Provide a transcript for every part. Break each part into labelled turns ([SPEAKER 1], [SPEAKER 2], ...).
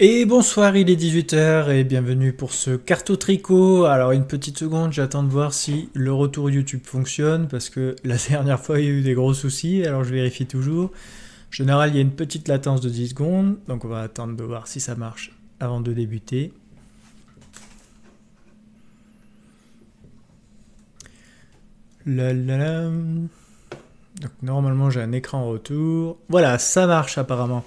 [SPEAKER 1] Et bonsoir, il est 18h et bienvenue pour ce carto tricot. Alors une petite seconde, j'attends de voir si le retour YouTube fonctionne parce que la dernière fois il y a eu des gros soucis, alors je vérifie toujours. En général, il y a une petite latence de 10 secondes, donc on va attendre de voir si ça marche avant de débuter. La Donc normalement j'ai un écran retour. Voilà, ça marche apparemment.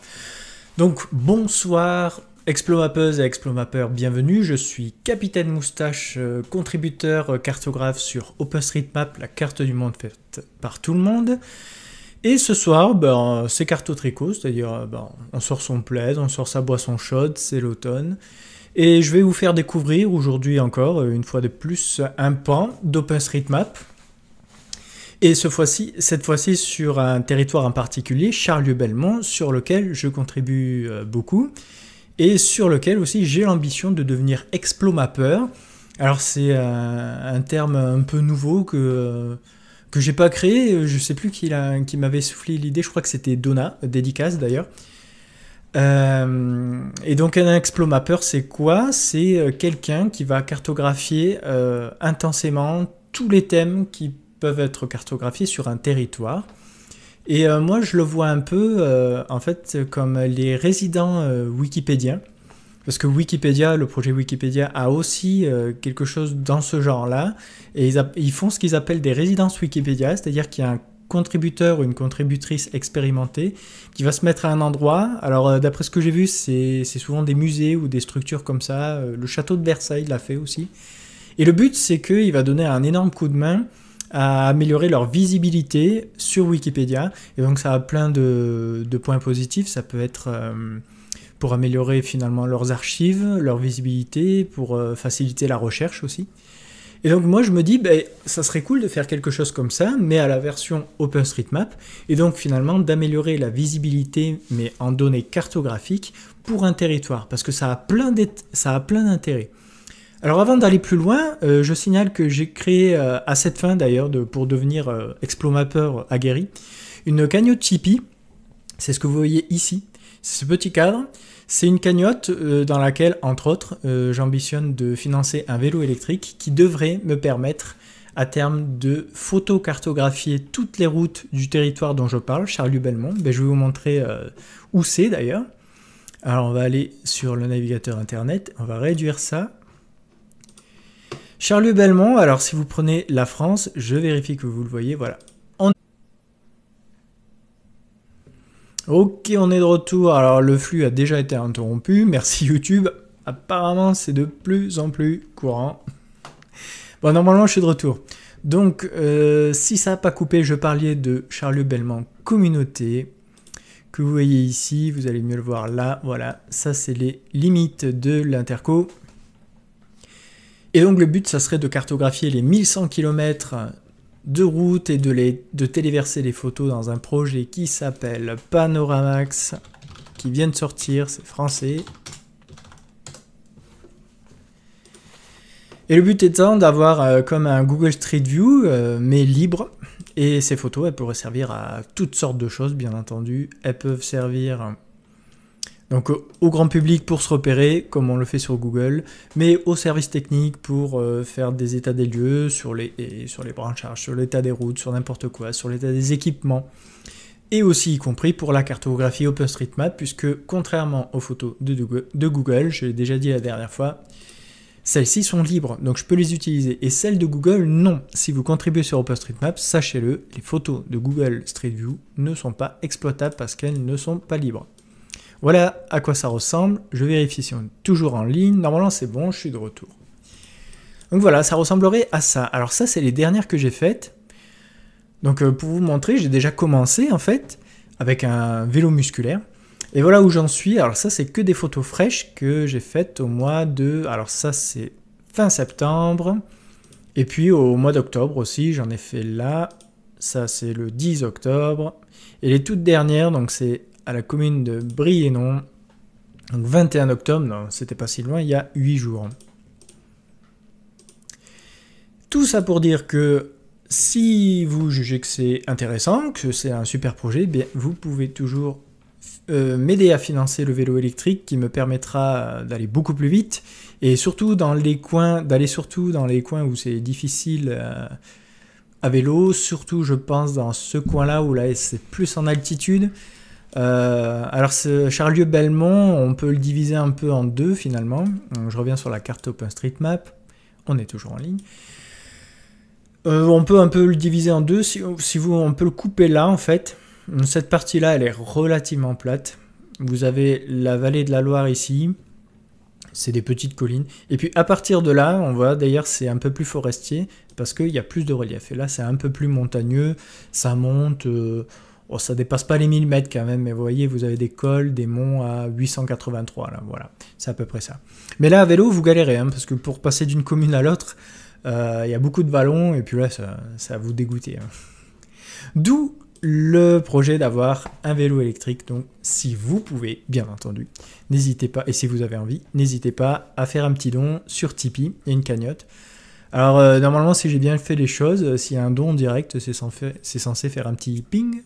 [SPEAKER 1] Donc bonsoir explomappeuses et explorapeurs, bienvenue, je suis Capitaine Moustache, euh, contributeur euh, cartographe sur OpenStreetMap, la carte du monde faite par tout le monde. Et ce soir, ben, c'est carto tricot, c'est-à-dire euh, ben, on sort son plaid, on sort sa boisson chaude, c'est l'automne. Et je vais vous faire découvrir aujourd'hui encore, une fois de plus, un pan d'OpenStreetMap, et ce fois -ci, cette fois-ci sur un territoire en particulier, Charlieu-Belmont, sur lequel je contribue euh, beaucoup et sur lequel aussi j'ai l'ambition de devenir explomappeur. Alors c'est euh, un, terme un peu nouveau que que j'ai pas créé, je sais plus qui, qui m'avait soufflé l'idée, je crois que c'était Donna, dédicace d'ailleurs. Euh, et donc un explomappeur, c'est quoi C'est quelqu'un qui va cartographier intensément tous les thèmes qui peuvent être cartographiés sur un territoire. Et euh, moi, je le vois un peu, euh, en fait, comme les résidents euh, wikipédiens. Parce que Wikipédia, le projet Wikipédia a aussi quelque chose dans ce genre-là. Et ils, ils, font ce qu'ils appellent des résidences Wikipédia, c'est-à-dire qu'il y a un contributeur ou une contributrice expérimentée qui va se mettre à un endroit. Alors, d'après ce que j'ai vu, c'est souvent des musées ou des structures comme ça. le château de Versailles l'a fait aussi. Et le but, c'est qu'il va donner un énorme coup de main à améliorer leur visibilité sur Wikipédia. Et donc ça a plein de, points positifs. Ça peut être euh, pour améliorer finalement leurs archives, leur visibilité, pour euh, faciliter la recherche aussi. Et donc moi je me dis, ben, ça serait cool de faire quelque chose comme ça, mais à la version OpenStreetMap, et donc finalement d'améliorer la visibilité, mais en données cartographiques, pour un territoire, parce que ça a plein d'intérêts. Alors avant d'aller plus loin, euh, je signale que j'ai créé euh, à cette fin d'ailleurs pour devenir euh, explomapeur aguerri une cagnotte Tipeee. C'est ce que vous voyez ici. ce petit cadre. C'est une cagnotte euh, dans laquelle, entre autres, j'ambitionne de financer un vélo électrique qui devrait me permettre à terme de photocartographier toutes les routes du territoire dont je parle, Charlie belmont ben, je vais vous montrer où c'est d'ailleurs. Alors on va aller sur le navigateur internet, on va réduire ça Charles Belmont, alors si vous prenez la France, je vérifie que vous le voyez, voilà. Ok, on est de retour. Alors le flux a déjà été interrompu. Merci YouTube. Apparemment, c'est de plus en plus courant. Bon, normalement, je suis de retour. Donc, euh, si ça n'a pas coupé, je parlais de Charles Belmont Communauté, que vous voyez ici, vous allez mieux le voir là, voilà, ça c'est les limites de l'interco. Et donc le but, ça serait de cartographier les 1100 km de route et de, de téléverser les photos dans un projet qui s'appelle Panoramax, qui vient de sortir, c'est français. Et le but étant d'avoir euh, comme un Google Street View, euh, mais libre. Et ces photos, elles pourraient servir à toutes sortes de choses, bien entendu. Elles peuvent servir donc euh, au grand public pour se repérer, comme on le fait sur Google, mais au service technique pour euh, faire des états des lieux sur les, et sur les branchages, hein, sur l'état des routes, sur n'importe quoi, sur l'état des équipements. Et aussi y compris pour la cartographie OpenStreetMap, puisque contrairement aux photos de Google, de Google je l'ai déjà dit la dernière fois, celles-ci sont libres, donc je peux les utiliser. Et celles de Google, non. Si vous contribuez sur OpenStreetMap, sachez-le, les photos de Google Street View ne sont pas exploitables parce qu'elles ne sont pas libres. Voilà à quoi ça ressemble. Je vérifie si on est toujours en ligne. Normalement, c'est bon, je suis de retour. Donc voilà, ça ressemblerait à ça. Alors ça, c'est les dernières que j'ai faites. Donc euh, pour vous montrer, j'ai déjà commencé en fait avec un vélo musculaire. Et voilà où j'en suis. Alors ça, c'est que des photos fraîches que j'ai faites au mois de... Alors ça, c'est fin septembre. Et puis au mois d'octobre aussi, j'en ai fait là. Ça, c'est le 10 octobre. Et les toutes dernières, donc c'est à la commune de Brienon, Donc 21 octobre, non, c'était pas si loin, il y a 8 jours. Tout ça pour dire que si vous jugez que c'est intéressant, que c'est un super projet, eh bien vous pouvez toujours euh, m'aider à financer le vélo électrique qui me permettra d'aller beaucoup plus vite et surtout dans les coins, d'aller surtout dans les coins où c'est difficile euh, à vélo, surtout je pense dans ce coin-là où là c'est plus en altitude. Euh, alors ce Charlieu Belmont, on peut le diviser un peu en deux finalement. Je reviens sur la carte OpenStreetMap. On est toujours en ligne. Euh, on peut un peu le diviser en deux. Si, vous, on peut le couper là en fait. Cette partie-là, elle est relativement plate. Vous avez la vallée de la Loire ici. C'est des petites collines. Et puis à partir de là, on voit d'ailleurs c'est un peu plus forestier parce qu'il y a plus de relief. Et là, c'est un peu plus montagneux. Ça monte. Euh, Bon, ça dépasse pas les 1000 mètres quand même, mais vous voyez, vous avez des cols, des monts à 883, là, voilà, c'est à peu près ça. Mais là, à vélo, vous galérez, hein, parce que pour passer d'une commune à l'autre, euh, il y a beaucoup de vallons, et puis là, ça, va vous dégoûter. Hein. D'où le projet d'avoir un vélo électrique. Donc, si vous pouvez, bien entendu, n'hésitez pas, et si vous avez envie, n'hésitez pas à faire un petit don sur Tipeee et une cagnotte. Alors, euh, normalement, si j'ai bien fait les choses, euh, s'il y a un don direct, c'est censé faire un petit ping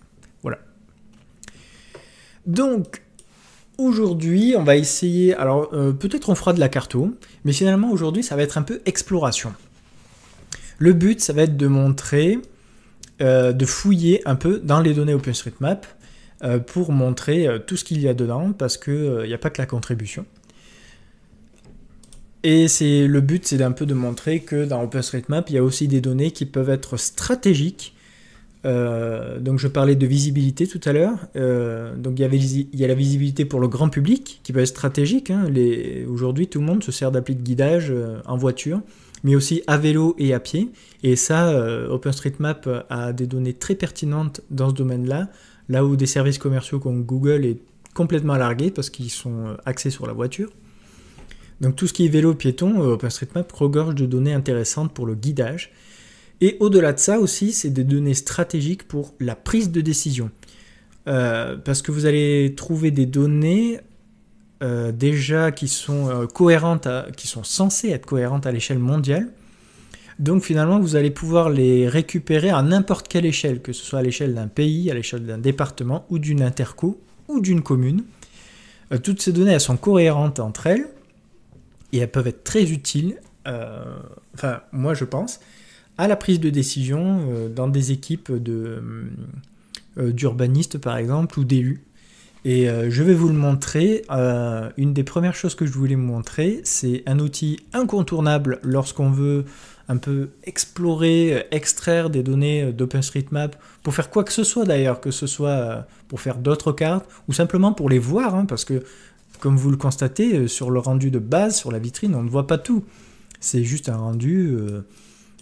[SPEAKER 1] donc, aujourd'hui, on va essayer. Alors, euh, peut-être on fera de la carto, mais finalement, aujourd'hui, ça va être un peu exploration. Le but, ça va être de montrer, euh, de fouiller un peu dans les données OpenStreetMap euh, pour montrer tout ce qu'il y a dedans, parce qu'il n'y a pas que la contribution. Et le but, c'est d'un peu de montrer que dans OpenStreetMap, il y a aussi des données qui peuvent être stratégiques euh, donc je parlais de visibilité tout à l'heure. Euh, donc il y, a la visibilité pour le grand public qui peut être stratégique. Hein. Aujourd'hui tout le monde se sert d'appli de guidage euh, en voiture, mais aussi à vélo et à pied. Et ça, OpenStreetMap a des données très pertinentes dans ce domaine-là, là où des services commerciaux comme Google est complètement largué parce qu'ils sont axés sur la voiture. Donc tout ce qui est vélo piéton, OpenStreetMap regorge de données intéressantes pour le guidage et au-delà de ça aussi, c'est des données stratégiques pour la prise de décision. Euh, parce que vous allez trouver des données euh, déjà qui sont euh, cohérentes, qui sont censées être cohérentes à l'échelle mondiale. Donc finalement, vous allez pouvoir les récupérer à n'importe quelle échelle, que ce soit à l'échelle d'un pays, à l'échelle d'un département ou d'une interco ou d'une commune. toutes ces données, elles sont cohérentes entre elles et elles peuvent être très utiles. Enfin, moi je pense à la prise de décision euh, dans des équipes euh, euh, d'urbanistes de, par exemple ou d'élus. Et je vais vous le montrer. une des premières choses que je voulais vous montrer, c'est un outil incontournable lorsqu'on veut un peu explorer, extraire des données d'OpenStreetMap pour faire quoi que ce soit d'ailleurs, que ce soit pour faire d'autres cartes ou simplement pour les voir, hein, parce que comme vous le constatez, sur le rendu de base, sur la vitrine, on ne voit pas tout. C'est juste un rendu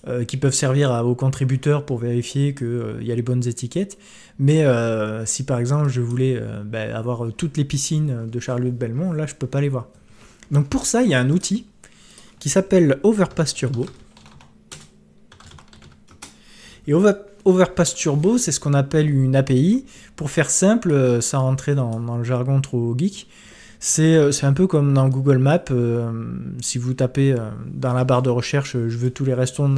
[SPEAKER 1] euh, qui peuvent servir à, aux contributeurs pour vérifier qu'il euh, y a les bonnes étiquettes. Mais euh, si par exemple je voulais ben, avoir toutes les piscines de de Belmont, là je ne peux pas les voir. Donc pour ça, il y a un outil qui s'appelle Overpass Turbo. Et Overpass Turbo, c'est ce qu'on appelle une API. Pour faire simple, sans rentrer dans le jargon trop geek, euh, c'est un peu comme dans Google Maps, euh, si vous tapez euh, dans la barre de recherche je veux tous les, restaurants,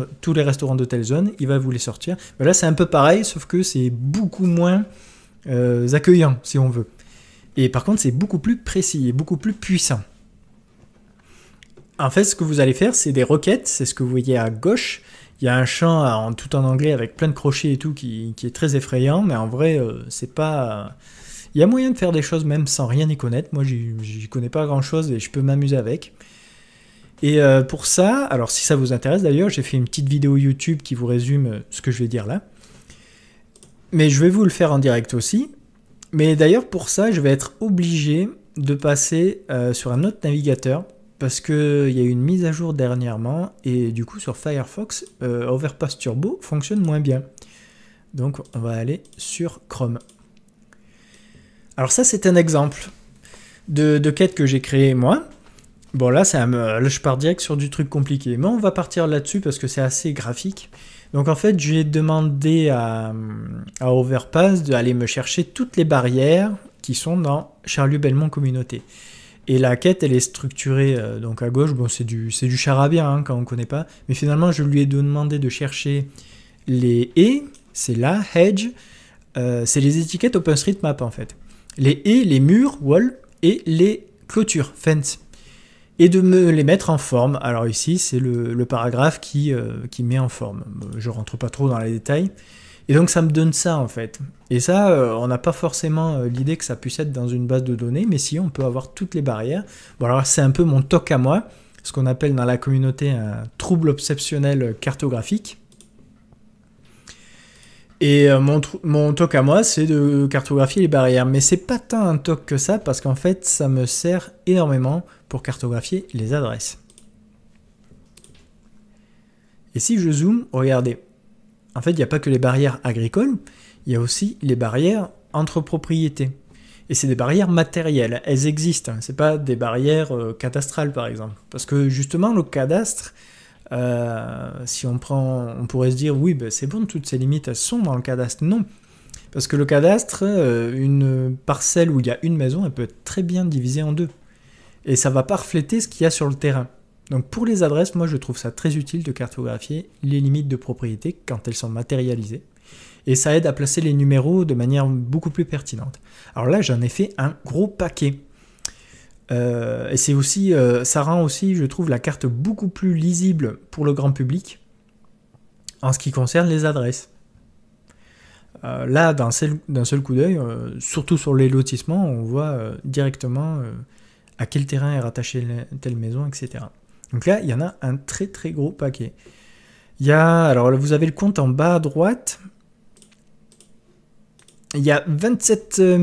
[SPEAKER 1] de telle zone, il va vous les sortir. là c'est un peu pareil, sauf que c'est beaucoup moins accueillant si on veut. Et par contre c'est beaucoup plus précis et beaucoup plus puissant. En fait ce que vous allez faire c'est des requêtes, c'est ce que vous voyez à gauche. Il y a un champ en tout en anglais avec plein de crochets et tout qui, qui est très effrayant, mais en vrai c'est pas il y a moyen de faire des choses même sans rien y connaître. Moi, j'y connais pas grand-chose et je peux m'amuser avec. Et euh, pour ça, alors si ça vous intéresse d'ailleurs, j'ai fait une petite vidéo YouTube qui vous résume euh, ce que je vais dire là. Mais je vais vous le faire en direct aussi. Mais d'ailleurs, pour ça, je vais être obligé de passer euh, sur un autre navigateur parce qu'il y a eu une mise à jour dernièrement et du coup sur Firefox, Overpass Turbo fonctionne moins bien. Donc on va aller sur Chrome. Alors ça, c'est un exemple de, quête que j'ai créée moi. Bon là, c'est je pars direct sur du truc compliqué, mais on va partir là-dessus parce que c'est assez graphique. Donc en fait, j'ai demandé à, Overpass d'aller me chercher toutes les barrières qui sont dans Charlie Belmont Communauté. Et la quête, elle est structurée, euh, donc à gauche, bon, c'est du, du charabia hein, quand on ne connaît pas, mais finalement, je lui ai demandé de chercher les « et », c'est là, « hedge euh, c'est les étiquettes OpenStreetMap en fait les haies, les murs, wall, et les clôtures, fence, et de me les mettre en forme. Alors ici, c'est le, paragraphe qui, euh, qui met en forme. Je rentre pas trop dans les détails. Et donc ça me donne ça en fait. Et ça, euh, on n'a pas forcément euh, l'idée que ça puisse être dans une base de données, mais si on peut avoir toutes les barrières. Bon alors c'est un peu mon toc à moi, ce qu'on appelle dans la communauté un trouble obsessionnel cartographique. Et euh, mon, mon toc à moi, c'est de cartographier les barrières. Mais c'est pas tant un toc que ça, parce qu'en fait, ça me sert énormément pour cartographier les adresses. Et si je zoome, regardez. En fait, il n'y a pas que les barrières agricoles, il y a aussi les barrières entre propriétés. Et c'est des barrières matérielles, elles existent, hein. ce n'est pas des barrières euh, cadastrales par exemple. Parce que justement, le cadastre, euh, si on prend, on pourrait se dire, oui, ben c'est bon, toutes ces limites, sont dans le cadastre. Non. Parce que le cadastre, euh, une parcelle où il y a une maison, elle peut être très bien divisée en deux. Et ça va pas refléter ce qu'il y a sur le terrain. Donc pour les adresses, moi je trouve ça très utile de cartographier les limites de propriété quand elles sont matérialisées. Et ça aide à placer les numéros de manière beaucoup plus pertinente. Alors là, j'en ai fait un gros paquet. Euh, et c'est aussi, ça euh, rend aussi, je trouve, la carte beaucoup plus lisible pour le grand public en ce qui concerne les adresses. Euh, là, d'un seul, seul, coup d'œil, surtout sur les lotissements, on voit directement à quel terrain est rattachée telle maison, etc. Donc là, il y en a un très très gros paquet. Il y alors vous avez le compte en bas à droite. Il y a 27 000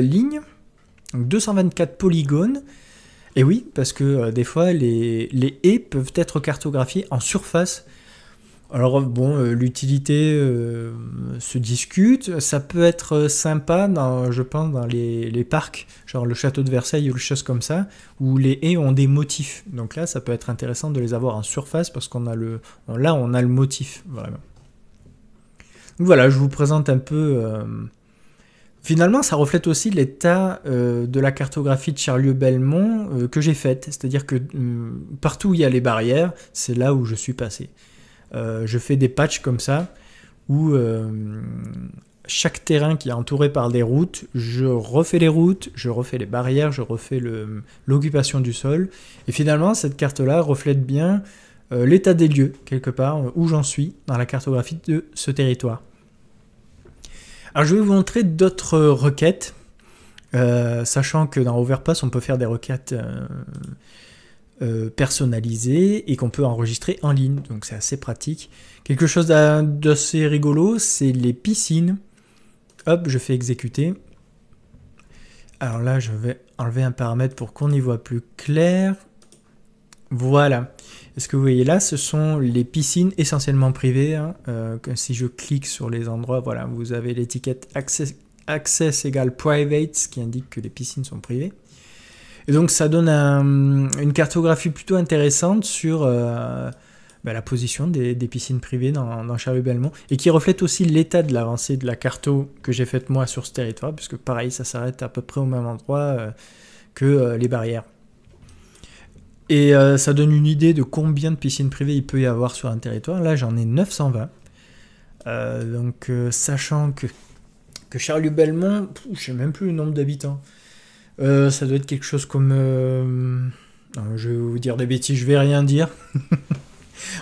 [SPEAKER 1] lignes. 224 polygones. Et oui, parce que euh, des fois, les, les haies peuvent être cartographiées en surface. Alors bon, euh, l'utilité euh, se discute. Ça peut être sympa, dans, je pense, dans les, parcs, genre le château de Versailles ou les choses comme ça, où les haies ont des motifs. Donc là, ça peut être intéressant de les avoir en surface parce qu'on a le, là, on a le motif. Voilà. Donc voilà, je vous présente un peu Finalement, ça reflète aussi l'état euh, de la cartographie de Charlieu-Belmont euh, que j'ai faite, c'est-à-dire que hum, partout où il y a les barrières, c'est là où je suis passé. Euh, je fais des patchs comme ça, où chaque terrain qui est entouré par des routes, je refais les routes, je refais les barrières, je refais l'occupation du sol, et finalement, cette carte-là reflète bien l'état des lieux, quelque part, où j'en suis dans la cartographie de ce territoire. Alors je vais vous montrer d'autres requêtes, euh, sachant que dans Overpass on peut faire des requêtes euh, euh, personnalisées et qu'on peut enregistrer en ligne, donc c'est assez pratique. Quelque chose d'assez rigolo, c'est les piscines. Hop, je fais exécuter. Alors là, je vais enlever un paramètre pour qu'on y voit plus clair. Voilà. Ce que vous voyez là, ce sont les piscines essentiellement privées. Hein, euh, si je clique sur les endroits, voilà, vous avez l'étiquette access, access égale private, ce qui indique que les piscines sont privées. Et donc ça donne une cartographie plutôt intéressante sur euh, bah, la position des, piscines privées dans, dans Charlie-Belmont et qui reflète aussi l'état de l'avancée de la carto que j'ai faite moi sur ce territoire, puisque pareil, ça s'arrête à peu près au même endroit euh, que les barrières. Et euh, ça donne une idée de combien de piscines privées il peut y avoir sur un territoire. Là, j'en ai 920. Euh, donc, euh, sachant que, que Charlie-Belmont, je sais même plus le nombre d'habitants. ça doit être quelque chose comme. je vais vous dire des bêtises, je vais rien dire.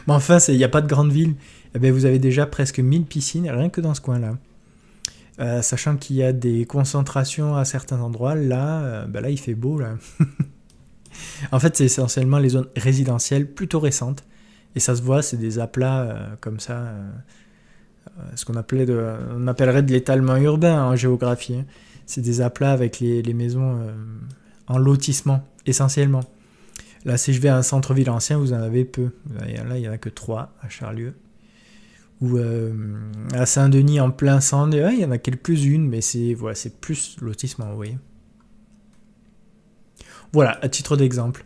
[SPEAKER 1] Mais enfin, il n'y a pas de grande ville. Eh ben, vous avez déjà presque 1000 piscines, rien que dans ce coin-là. sachant qu'il y a des concentrations à certains endroits, là, ben là il fait beau. Là. en fait, c'est essentiellement les zones résidentielles plutôt récentes. Et ça se voit, c'est des aplats euh, comme ça, euh, euh, ce qu'on appelait de, on appellerait de l'étalement urbain en géographie. Hein. C'est des aplats avec les, maisons en lotissement, essentiellement. Là, si je vais à un centre-ville ancien, vous en avez peu. Là, il n'y en a que trois à Charlieu. Ou à Saint-Denis, en plein centre, il y en a quelques-unes, mais c'est voilà, plus lotissement, vous voyez. Voilà, à titre d'exemple.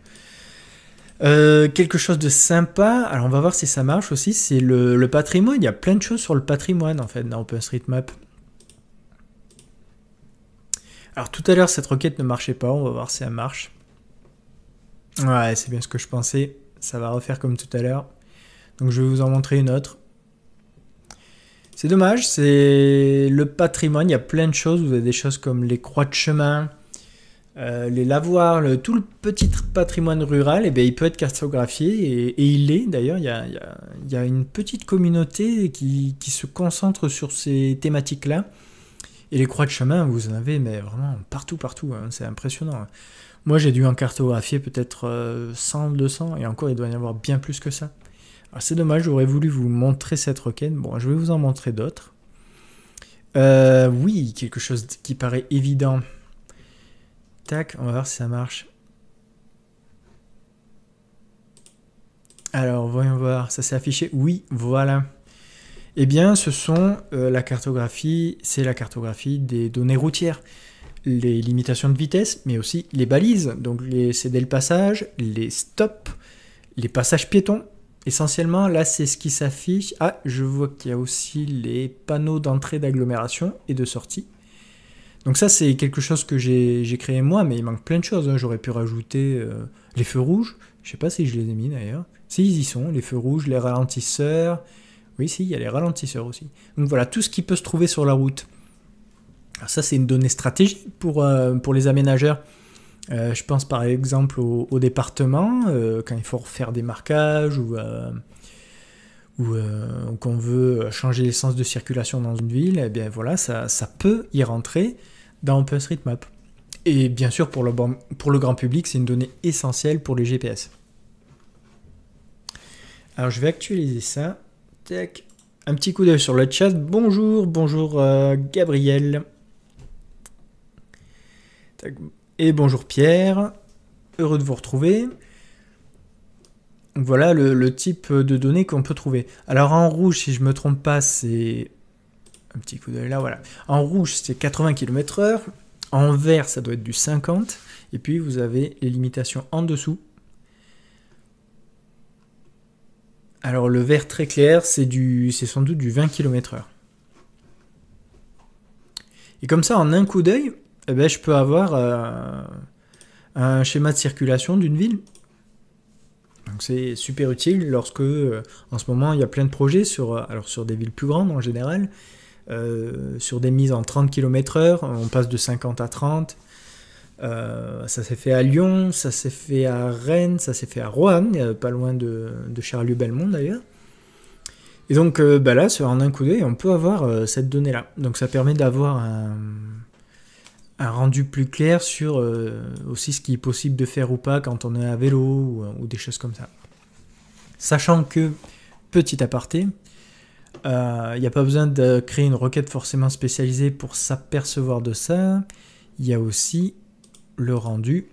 [SPEAKER 1] Euh, quelque chose de sympa, alors on va voir si ça marche aussi, c'est le, le, patrimoine. Il y a plein de choses sur le patrimoine en fait dans OpenStreetMap. Alors tout à l'heure cette requête ne marchait pas, on va voir si elle marche. Ouais, c'est bien ce que je pensais, ça va refaire comme tout à l'heure. Donc je vais vous en montrer une autre. C'est dommage, c'est le patrimoine, il y a plein de choses, vous avez des choses comme les croix de chemin, euh, les lavoirs, tout le petit patrimoine rural, et eh ben, il peut être cartographié et, il l'est d'ailleurs. Il, il, il y a, une petite communauté qui, se concentre sur ces thématiques-là. Et les croix de chemin, vous en avez mais vraiment partout, partout. Hein. c'est impressionnant. Hein. Moi, j'ai dû en cartographier peut-être 100, euh, 200, et encore, il doit y avoir bien plus que ça. Ah, c'est dommage, j'aurais voulu vous montrer cette requête. Bon, je vais vous en montrer d'autres. Euh, oui, quelque chose qui paraît évident on va voir si ça marche. Alors, voyons voir, ça s'est affiché. Oui, voilà. Eh bien, ce sont euh, la cartographie, c'est la cartographie des données routières. Les limitations de vitesse, mais aussi les balises. Donc, les cédés le passage, les stops, les passages piétons. Essentiellement, là, c'est ce qui s'affiche. Ah, je vois qu'il y a aussi les panneaux d'entrée d'agglomération et de sortie. Donc ça, c'est quelque chose que j'ai créé moi, mais il manque plein de choses. Hein. J'aurais pu rajouter euh, les feux rouges. Je sais pas si je les ai mis d'ailleurs. Si, ils y sont, les feux rouges, les ralentisseurs. Oui, si, il y a les ralentisseurs aussi. Donc voilà, tout ce qui peut se trouver sur la route. Alors ça, c'est une donnée stratégique pour, euh, les aménageurs. Euh, je pense par exemple au, département, quand il faut refaire des marquages ou, qu'on veut changer l'essence sens de circulation dans une ville, eh bien voilà, ça peut y rentrer dans OpenStreetMap. Map. Et bien sûr, pour le, grand public, c'est une donnée essentielle pour les GPS. Alors, je vais actualiser ça. Un petit coup d'œil sur le chat. Bonjour, bonjour euh, Gabriel. Et bonjour Pierre. Heureux de vous retrouver. Voilà le, le type de données qu'on peut trouver. Alors en rouge, si je ne me trompe pas, c'est un petit coup d'œil là, voilà. En rouge, c'est 80 km/h. En vert, ça doit être du 50. Et puis, vous avez les limitations en dessous. Alors, le vert très clair, c'est sans doute du 20 km/h. Et comme ça, en un coup d'œil, eh ben, je peux avoir euh, un schéma de circulation d'une ville. Donc c'est super utile lorsque, euh, en ce moment, il y a plein de projets sur, euh, alors sur des villes plus grandes en général, euh, sur des mises en 30 km/h, on passe de 50 à 30. Euh, ça s'est fait à Lyon, ça s'est fait à Rennes, ça s'est fait à Rouen, pas loin de, de Charlieu-Belmont d'ailleurs. Et donc euh, bah là, en un coup d'œil, on peut avoir cette donnée-là. Donc ça permet d'avoir un, rendu plus clair sur aussi ce qui est possible de faire ou pas quand on est à vélo ou, ou des choses comme ça. Sachant que, petit aparté, il euh, n'y a pas besoin de créer une requête forcément spécialisée pour s'apercevoir de ça. Il y a aussi le rendu.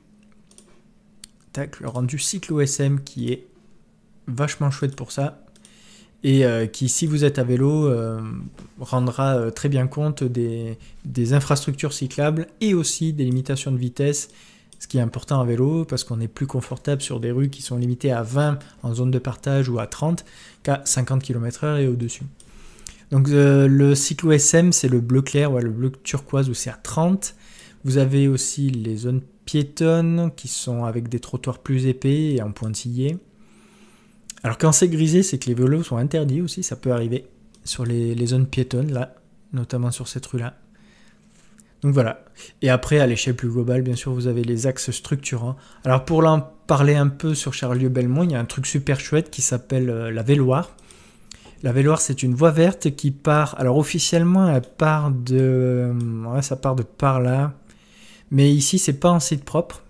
[SPEAKER 1] Tac, le rendu cyclo-SM qui est vachement chouette pour ça. Et euh, qui, si vous êtes à vélo, euh, rendra très bien compte des infrastructures cyclables et aussi des limitations de vitesse ce qui est important en vélo parce qu'on est plus confortable sur des rues qui sont limitées à 20 en zone de partage ou à 30 qu'à 50 km/h et au-dessus. Donc euh, le cyclo SM, c'est le bleu clair, ou le bleu turquoise où c'est à 30. Vous avez aussi les zones piétonnes qui sont avec des trottoirs plus épais et en pointillés. Alors quand c'est grisé, c'est que les vélos sont interdits aussi, ça peut arriver sur les, les zones piétonnes là, notamment sur cette rue là. Donc voilà. Et après, à l'échelle plus globale, bien sûr, vous avez les axes structurants. Alors pour en parler un peu sur Charlieu Belmont, il y a un truc super chouette qui s'appelle euh, la Véloire. La Véloire, c'est une voie verte qui part. Alors officiellement, elle part de. Euh, ouais, ça part de par là. Mais ici, c'est pas en site propre.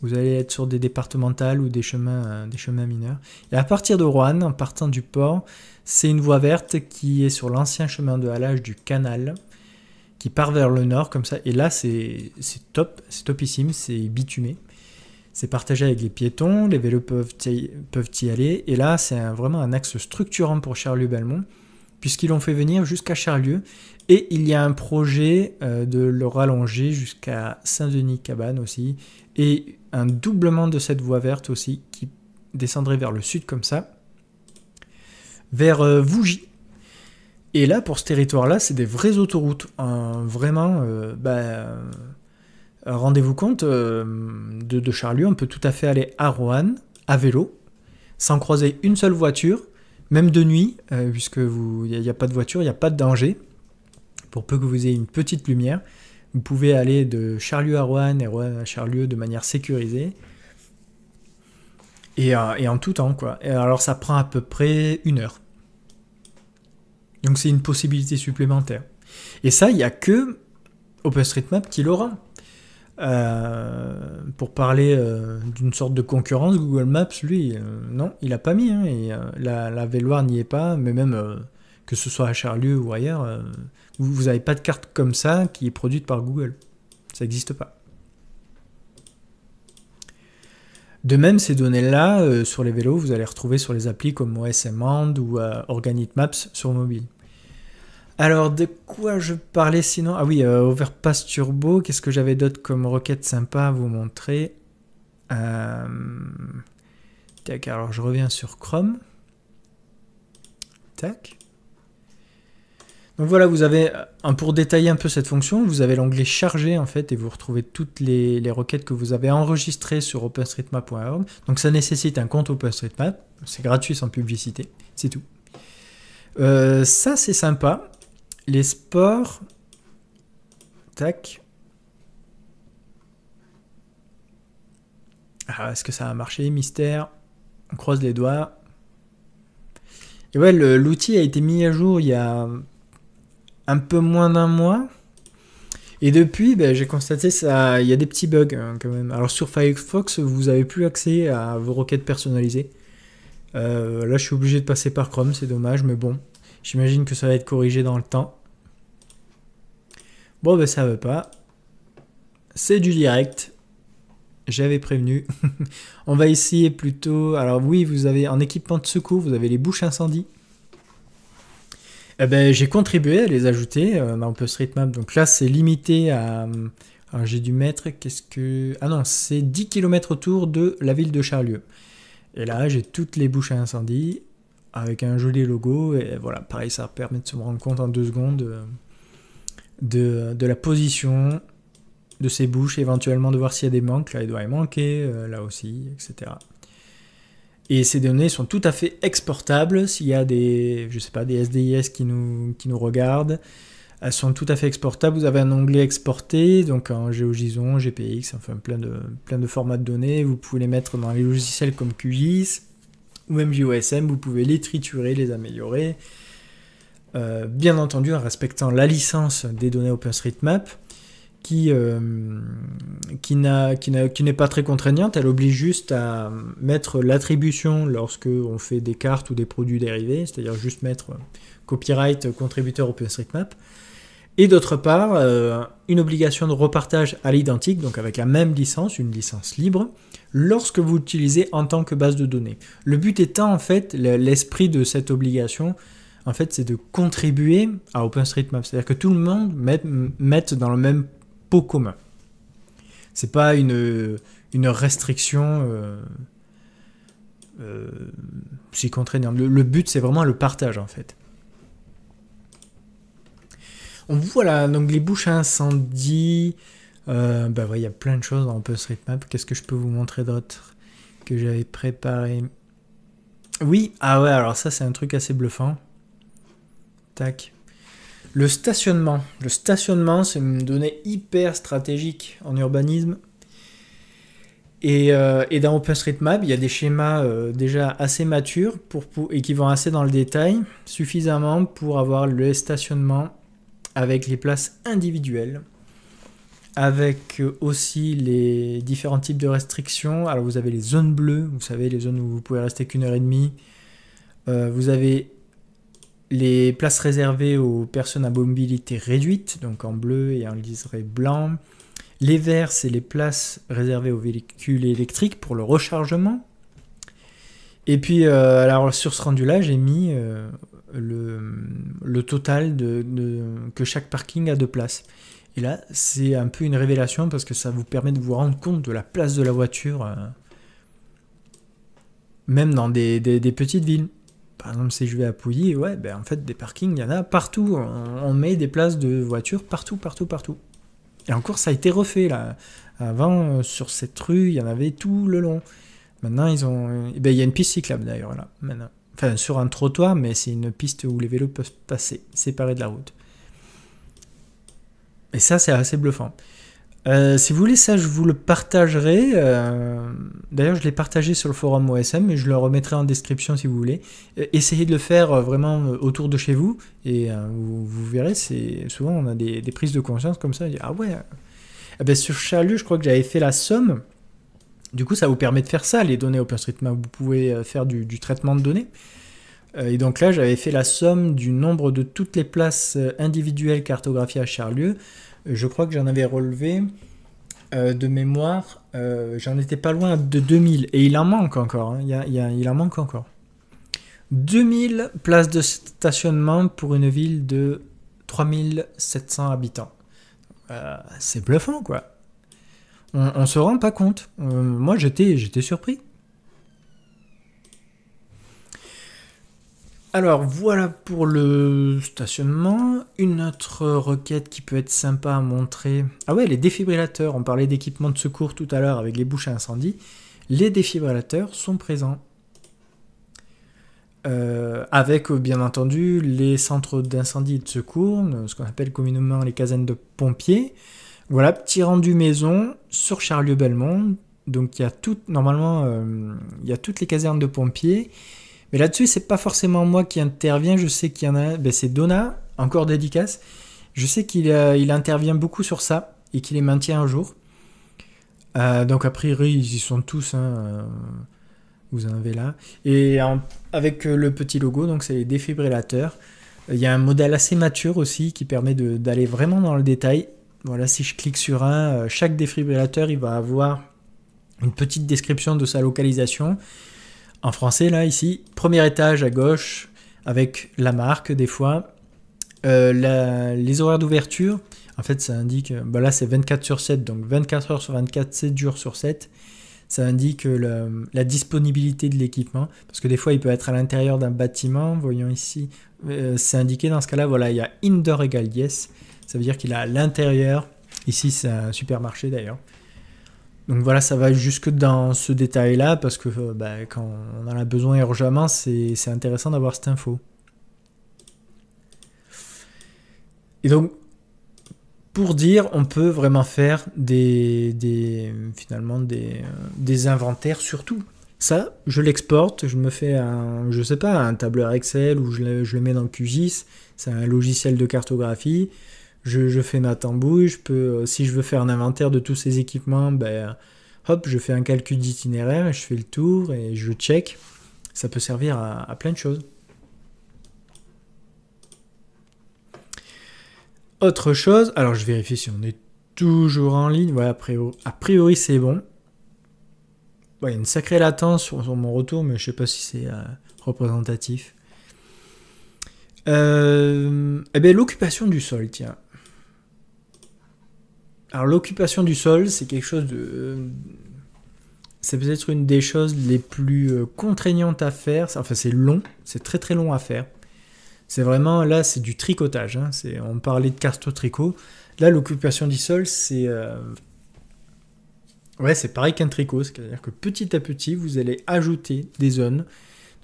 [SPEAKER 1] Vous allez être sur des départementales ou des chemins, euh, des chemins mineurs. Et à partir de Roanne, en partant du port, c'est une voie verte qui est sur l'ancien chemin de halage du canal qui part vers le nord comme ça. Et là, c'est top, c'est topissime, c'est bitumé. C'est partagé avec les piétons, les vélos peuvent y, peuvent y aller. Et là, c'est vraiment un axe structurant pour Charlieu-Balmont, puisqu'ils l'ont fait venir jusqu'à Charlieu. Et il y a un projet euh, de le rallonger jusqu'à Saint-Denis-Cabane aussi. Et un doublement de cette voie verte aussi, qui descendrait vers le sud comme ça, vers euh, Vougy et là, pour ce territoire-là, c'est des vraies autoroutes. Hein, vraiment, euh, bah, euh, rendez-vous compte, euh, de, Charlieu, on peut tout à fait aller à Rouen, à vélo, sans croiser une seule voiture, même de nuit, puisque il n'y a, pas de voiture, il n'y a pas de danger. Pour peu que vous ayez une petite lumière, vous pouvez aller de Charlieu à Rouen, et Rouen à Charlieu de manière sécurisée. Et, en tout temps, quoi. alors ça prend à peu près une heure donc c'est une possibilité supplémentaire. Et ça, il n'y a que OpenStreetMap qui l'aura. Euh, pour parler euh, d'une sorte de concurrence, Google Maps, lui, euh, non, il n'a pas mis. Hein, la, la Véloire n'y est pas, mais même que ce soit à Charlieu ou ailleurs, vous n'avez pas de carte comme ça qui est produite par Google. Ça n'existe pas. De même, ces données-là, sur les vélos, vous allez retrouver sur les applis comme OSM ou Organic Maps sur mobile. Alors, de quoi je parlais sinon Ah oui, euh, Overpass Turbo. Qu'est-ce que j'avais d'autre comme requête sympa à vous montrer euh, Tac, alors je reviens sur Chrome. Tac. Donc voilà, vous avez, euh, pour détailler un peu cette fonction, vous avez l'onglet chargé, en fait et vous retrouvez toutes les, requêtes que vous avez enregistrées sur openstreetmap.org. Donc ça nécessite un compte OpenStreetMap, c'est gratuit sans publicité, c'est tout. ça c'est sympa les sports. Tac. Ah, Est-ce que ça a marché Mystère. On croise les doigts. Et ouais, l'outil a été mis à jour il y a un peu moins d'un mois. Et depuis, ben, j'ai constaté ça, il y a des petits bugs hein, quand même. Alors sur Firefox, vous n'avez plus accès à vos requêtes personnalisées. Euh, là, je suis obligé de passer par Chrome, c'est dommage, mais bon, J'imagine que ça va être corrigé dans le temps. Bon, ben ça veut pas. C'est du direct. J'avais prévenu. On va essayer plutôt... Alors oui, vous avez en équipement de secours, vous avez les bouches incendies. Eh ben, j'ai contribué à les ajouter on peut street map. Donc là, c'est limité à... Euh, alors j'ai dû mettre... Qu'est-ce que... Ah non, c'est 10 km autour de la ville de Charlieu. Et là, j'ai toutes les bouches à incendie avec un joli logo. Et voilà, pareil, ça permet de se rendre compte en deux secondes euh, de, la position de ces bouches, éventuellement de voir s'il y a des manques. Là, il doit y manquer, euh, là aussi, etc. Et ces données sont tout à fait exportables. S'il y a des, je sais pas, des SDIS qui nous, regardent, elles sont tout à fait exportables. Vous avez un onglet exporter, donc en GeoJSON, GPX, enfin plein plein de formats de données. Vous pouvez les mettre dans les logiciels comme QGIS, ou même JOSM, vous pouvez les triturer, les améliorer. Euh, bien entendu en respectant la licence des données OpenStreetMap, euh, qui, n'est pas très contraignante, elle oblige juste à mettre l'attribution lorsque on fait des cartes ou des produits dérivés, c'est-à-dire juste mettre euh, copyright contributeur OpenStreetMap, et d'autre part, euh, une obligation de repartage à l'identique, donc avec la même licence, une licence libre, lorsque vous l'utilisez en tant que base de données. Le but étant en fait, l'esprit de cette obligation, en fait, c'est de contribuer à OpenStreetMap, c'est-à-dire que tout le monde mette, dans le même pot commun. C'est pas une, une restriction euh, euh, si contraignante. le but, c'est vraiment le partage en fait. On donc les bouches à incendie. Euh, bah il y a plein de choses dans OpenStreetMap. Qu'est-ce que je peux vous montrer d'autre que j'avais préparé Oui, ah ouais, alors ça c'est un truc assez bluffant. Tac. Le stationnement. Le stationnement, c'est une donnée hyper stratégique en urbanisme. Et, euh, et dans OpenStreetMap, il y a des schémas euh, déjà assez matures et qui vont assez dans le détail, suffisamment pour avoir le stationnement avec les places individuelles, avec euh, aussi les différents types de restrictions. Alors vous avez les zones bleues, vous savez les zones où vous pouvez rester qu'une heure et demie. Euh, vous avez les places réservées aux personnes à mobilité réduite, donc en bleu et en liseré blanc. Les verts, c'est les places réservées aux véhicules électriques pour le rechargement. Et puis, euh, alors sur ce rendu-là, j'ai mis le, total de, que chaque parking a de place. Et là, c'est un peu une révélation parce que ça vous permet de vous rendre compte de la place de la voiture, euh, même dans des, petites villes. Par exemple, si je vais à Pouilly, ouais, ben en fait, des parkings, il y en a partout. On, met des places de voitures partout, partout, partout. Et encore, ça a été refait là. Avant, euh, sur cette rue, il y en avait tout le long. Maintenant, ils ont. Euh, ben, il y a une piste cyclable d'ailleurs là. Maintenant enfin sur un trottoir, mais c'est une piste où les vélos peuvent passer, séparés de la route. Et ça, c'est assez bluffant. Euh, si vous voulez, ça, je vous le partagerai. Euh, d'ailleurs, je l'ai partagé sur le forum OSM et je le remettrai en description si vous voulez. Euh, essayez de le faire vraiment autour de chez vous et vous, verrez, souvent on a des, prises de conscience comme ça. ah ouais, eh ben, sur Chalut, je crois que j'avais fait la somme du coup, ça vous permet de faire ça, les données OpenStreetMap. Vous pouvez euh, faire du, traitement de données. Euh, et donc là, j'avais fait la somme du nombre de toutes les places euh, individuelles cartographiées à Charlieu. Je crois que j'en avais relevé de mémoire, j'en étais pas loin de 2000. Et il en manque encore. Hein. Il, en manque encore. 2000 places de stationnement pour une ville de 3700 habitants. C'est bluffant, quoi. On, se rend pas compte. Euh, moi, j'étais, j'étais surpris. Alors voilà pour le stationnement. Une autre requête qui peut être sympa à montrer. Ah ouais, les défibrillateurs. On parlait d'équipement de secours tout à l'heure avec les bouches à incendie. Les défibrillateurs sont présents. Euh, avec euh, bien entendu les centres d'incendie et de secours, ce qu'on appelle communément les casernes de pompiers. Voilà, petit rendu maison sur Charlieu-Belmont. Donc il y a tout, normalement, euh, il y a toutes les casernes de pompiers. Mais là-dessus, c'est pas forcément moi qui intervient. Je sais qu'il y en a, ben, c'est Donna, encore dédicace. Je sais qu'il euh, intervient beaucoup sur ça et qu'il les maintient un jour. Euh, donc a priori, ils y sont tous. Hein, vous en avez là. Et avec le petit logo, donc c'est les défibrillateurs. Il y a un modèle assez mature aussi qui permet d'aller vraiment dans le détail voilà, si je clique sur un, euh, chaque défibrillateur, il va avoir une petite description de sa localisation. En français, là, ici, premier étage à gauche, avec la marque des fois. Euh, les horaires d'ouverture, en fait, ça indique, euh, bah là c'est 24 sur 7, donc 24 heures sur 24, 7 jours sur 7. Ça indique la, disponibilité de l'équipement, parce que des fois il peut être à l'intérieur d'un bâtiment, voyons ici, c'est indiqué dans ce cas-là, voilà, il y a indoor égale yes. Ça veut dire qu'il a à l'intérieur. Ici, c'est un supermarché d'ailleurs. Donc voilà, ça va jusque dans ce détail-là, parce que euh, bah, quand on en a besoin urgemment, c'est intéressant d'avoir cette info. Et donc, pour dire, on peut vraiment faire des, des finalement des, euh, des, inventaires surtout. Ça, je l'exporte, je me fais un, je sais pas, un tableur Excel ou je je le mets dans QGIS, c'est un logiciel de cartographie. Je, fais ma tambouille, je peux, euh, si je veux faire un inventaire de tous ces équipements, ben, hop, je fais un calcul d'itinéraire je fais le tour et je check. Ça peut servir à, plein de choses. Autre chose, alors je vérifie si on est toujours en ligne. a priori, c'est bon. Il y a une sacrée latence sur, mon retour, mais je ne sais pas si c'est euh, représentatif. Euh, eh bien, l'occupation du sol, tiens. Alors l'occupation du sol, c'est quelque chose de... Euh, c'est peut-être une des choses les plus euh, contraignantes à faire. Enfin, c'est long, c'est très très long à faire. C'est vraiment, là, c'est du tricotage. Hein. On parlait de carto-tricot. Là, l'occupation du sol, c'est... Euh, ouais, c'est pareil qu'un tricot, c'est-à-dire que petit à petit, vous allez ajouter des zones.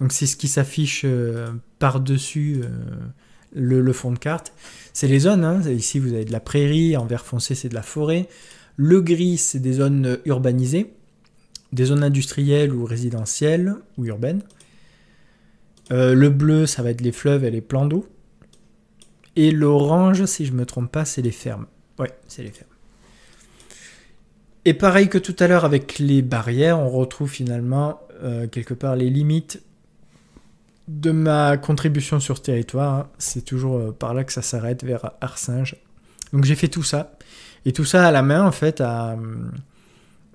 [SPEAKER 1] Donc c'est ce qui s'affiche par-dessus le, fond de carte, c'est les zones. Hein. Ici, vous avez de la prairie, en vert foncé, c'est de la forêt. Le gris, c'est des zones urbanisées, des zones industrielles ou résidentielles ou urbaines. Euh, le bleu, ça va être les fleuves et les plans d'eau. Et l'orange, si je ne me trompe pas, c'est les fermes. Ouais, c'est les fermes. Et pareil que tout à l'heure avec les barrières, on retrouve finalement euh, quelque part les limites de ma contribution sur territoire, hein, c'est toujours euh, par là que ça s'arrête, vers Arsinge. Donc j'ai fait tout ça. Et tout ça à la main, en fait. Euh,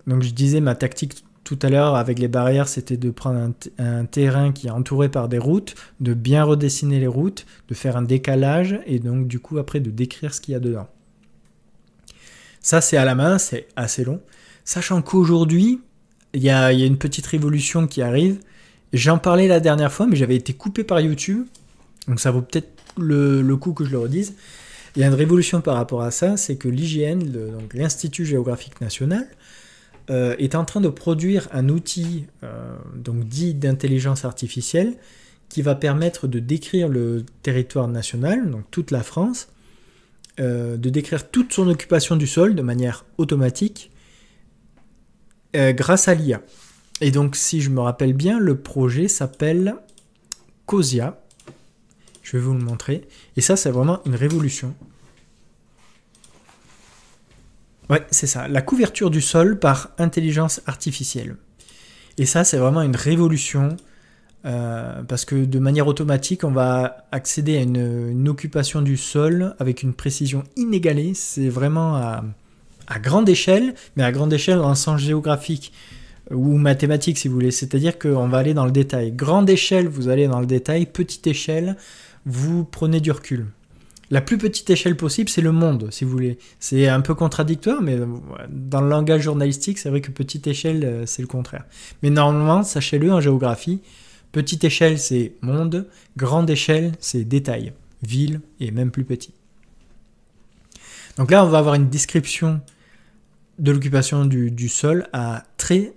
[SPEAKER 1] donc je disais, ma tactique tout à l'heure avec les barrières, c'était de prendre un, terrain qui est entouré par des routes, de bien redessiner les routes, de faire un décalage, et donc du coup après de décrire ce qu'il y a dedans. Ça c'est à la main, c'est assez long. Sachant qu'aujourd'hui, il y a, une petite révolution qui arrive, J'en parlais la dernière fois, mais j'avais été coupé par YouTube. Donc ça vaut peut-être le, coup que je le redise. Il y a une révolution par rapport à ça, c'est que l'IGN, donc l'Institut géographique national, euh, est en train de produire un outil euh, donc dit d'intelligence artificielle qui va permettre de décrire le territoire national, donc toute la France, euh, de décrire toute son occupation du sol de manière automatique grâce à l'IA. Et donc, si je me rappelle bien, le projet s'appelle Cosia. Je vais vous le montrer. Et ça, c'est vraiment une révolution. Ouais, c'est ça. La couverture du sol par intelligence artificielle. Et ça, c'est vraiment une révolution. Euh, parce que de manière automatique, on va accéder à une, occupation du sol avec une précision inégalée. C'est vraiment à, à, grande échelle, mais à grande échelle dans le sens géographique ou mathématiques si vous voulez. C'est-à-dire qu'on va aller dans le détail. Grande échelle, vous allez dans le détail. Petite échelle, vous prenez du recul. La plus petite échelle possible, c'est le monde, si vous voulez. C'est un peu contradictoire, mais euh, dans le langage journalistique, c'est vrai que petite échelle, euh, c'est le contraire. Mais normalement, sachez-le, en géographie, petite échelle, c'est monde, grande échelle, c'est détail, ville et même plus petit. Donc là, on va avoir une description de l'occupation du, du sol à très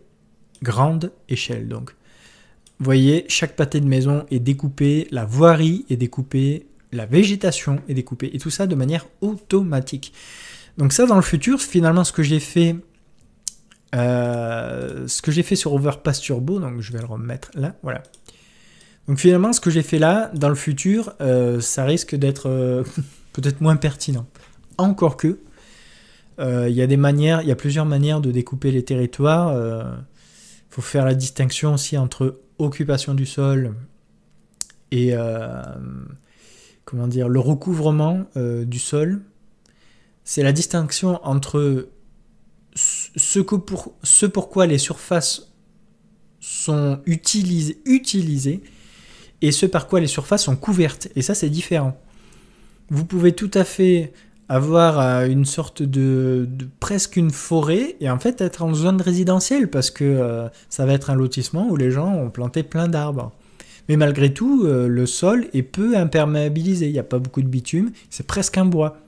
[SPEAKER 1] grande échelle. Donc, vous voyez, chaque pâté de maison est découpé, la voirie est découpée, la végétation est découpée, et tout ça de manière automatique. Donc ça, dans le futur, finalement, ce que j'ai fait, euh, ce que j'ai fait sur Overpass Turbo, donc je vais le remettre là, voilà. Donc finalement, ce que j'ai fait là, dans le futur, euh, ça risque d'être euh, peut-être moins pertinent. Encore que, il y a des manières, il y a plusieurs manières de découper les territoires. Il faut faire la distinction aussi entre occupation du sol et euh, comment dire le recouvrement euh, du sol. C'est la distinction entre ce, que pour, ce pourquoi les surfaces sont utilisées et ce par quoi les surfaces sont couvertes. Et ça, c'est différent. Vous pouvez tout à fait avoir euh, une sorte de, presque une forêt et en fait être en zone résidentielle parce que euh, ça va être un lotissement où les gens ont planté plein d'arbres. Mais malgré tout, euh, le sol est peu imperméabilisé, il n'y a pas beaucoup de bitume, c'est presque un bois.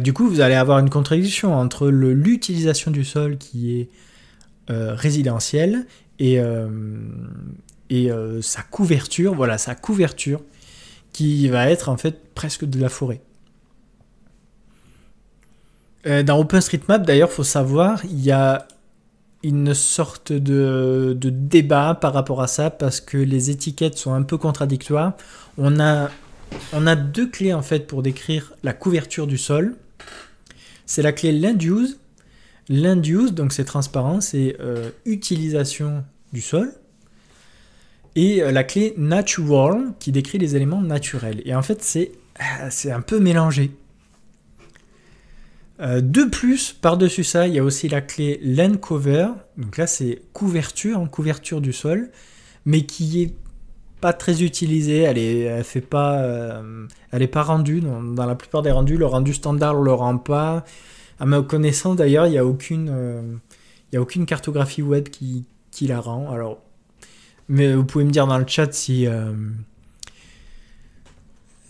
[SPEAKER 1] du coup, vous allez avoir une contradiction entre l'utilisation du sol qui est résidentielle et, et sa couverture, voilà, sa couverture qui va être en fait presque de la forêt. Euh, dans OpenStreetMap, d'ailleurs, faut savoir, il y a une sorte de, débat par rapport à ça parce que les étiquettes sont un peu contradictoires. On a, on a deux clés en fait pour décrire la couverture du sol. C'est la clé l'induce. L'induce, donc c'est transparent, c'est euh, utilisation du sol. Et euh, la clé natural qui décrit les éléments naturels. Et en fait, c'est un peu mélangé. Euh, de plus, par-dessus ça, il y a aussi la clé land cover. Donc là, c'est couverture, hein, couverture du sol, mais qui est pas très utilisée. Elle est, fait pas, euh, elle est pas rendue dans, la plupart des rendus. Le rendu standard, on le rend pas. À ma connaissance, d'ailleurs, il n'y a aucune, euh, a aucune cartographie web qui, la rend. Alors, mais vous pouvez me dire dans le chat si.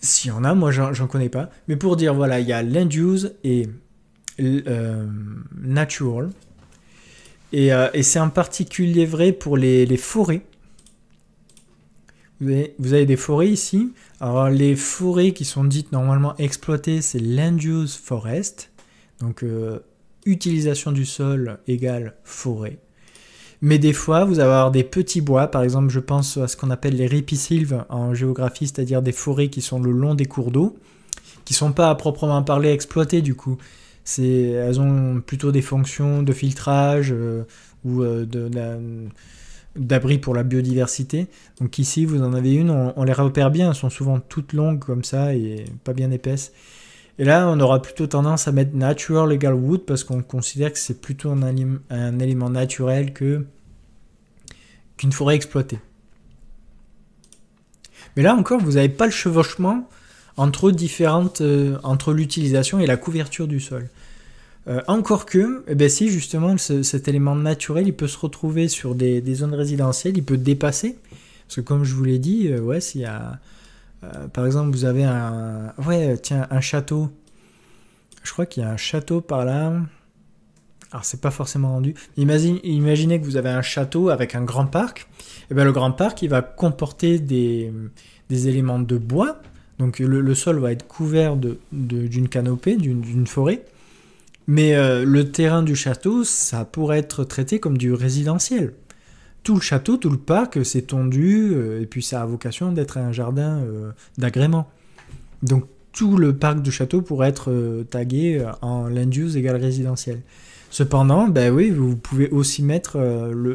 [SPEAKER 1] S'il y en a, moi j'en connais pas. Mais pour dire, voilà, il y a land use et euh, natural. Euh, et, c'est en particulier vrai pour les, forêts. Vous avez, des forêts ici. Alors les forêts qui sont dites normalement exploitées, c'est land use forest. Donc euh, utilisation du sol égale forêt. Mais des fois, vous allez avoir des petits bois, par exemple, je pense à ce qu'on appelle les ripisylves en géographie, c'est-à-dire des forêts qui sont le long des cours d'eau, qui sont pas à proprement parler exploitées du coup elles ont plutôt des fonctions de filtrage euh, ou euh, d'abri pour la biodiversité. Donc ici, vous en avez une, on, les repère bien, elles sont souvent toutes longues comme ça et pas bien épaisses. Et là, on aura plutôt tendance à mettre natural legal wood parce qu'on considère que c'est plutôt un, un, élément naturel que qu'une forêt exploitée. Mais là encore, vous n'avez pas le chevauchement entre différentes, euh, entre l'utilisation et la couverture du sol. Euh, encore que, eh ben si justement cet élément naturel, il peut se retrouver sur des, des, zones résidentielles, il peut dépasser. Parce que comme je vous l'ai dit, euh, ouais, s'il y a, par exemple, vous avez un, ouais, tiens, un château. Je crois qu'il y a un château par là. Alors c'est pas forcément rendu. Imagine, imaginez que vous avez un château avec un grand parc. Et eh ben le grand parc, il va comporter des, des éléments de bois donc le, sol va être couvert d'une de, canopée, d'une forêt. Mais euh, le terrain du château, ça pourrait être traité comme du résidentiel. Tout le château, tout le parc, euh, c'est tondu, euh, et puis ça a vocation d'être un jardin d'agrément. Donc tout le parc du château pourrait être tagué en land use égale résidentiel. Cependant, ben oui, vous pouvez aussi mettre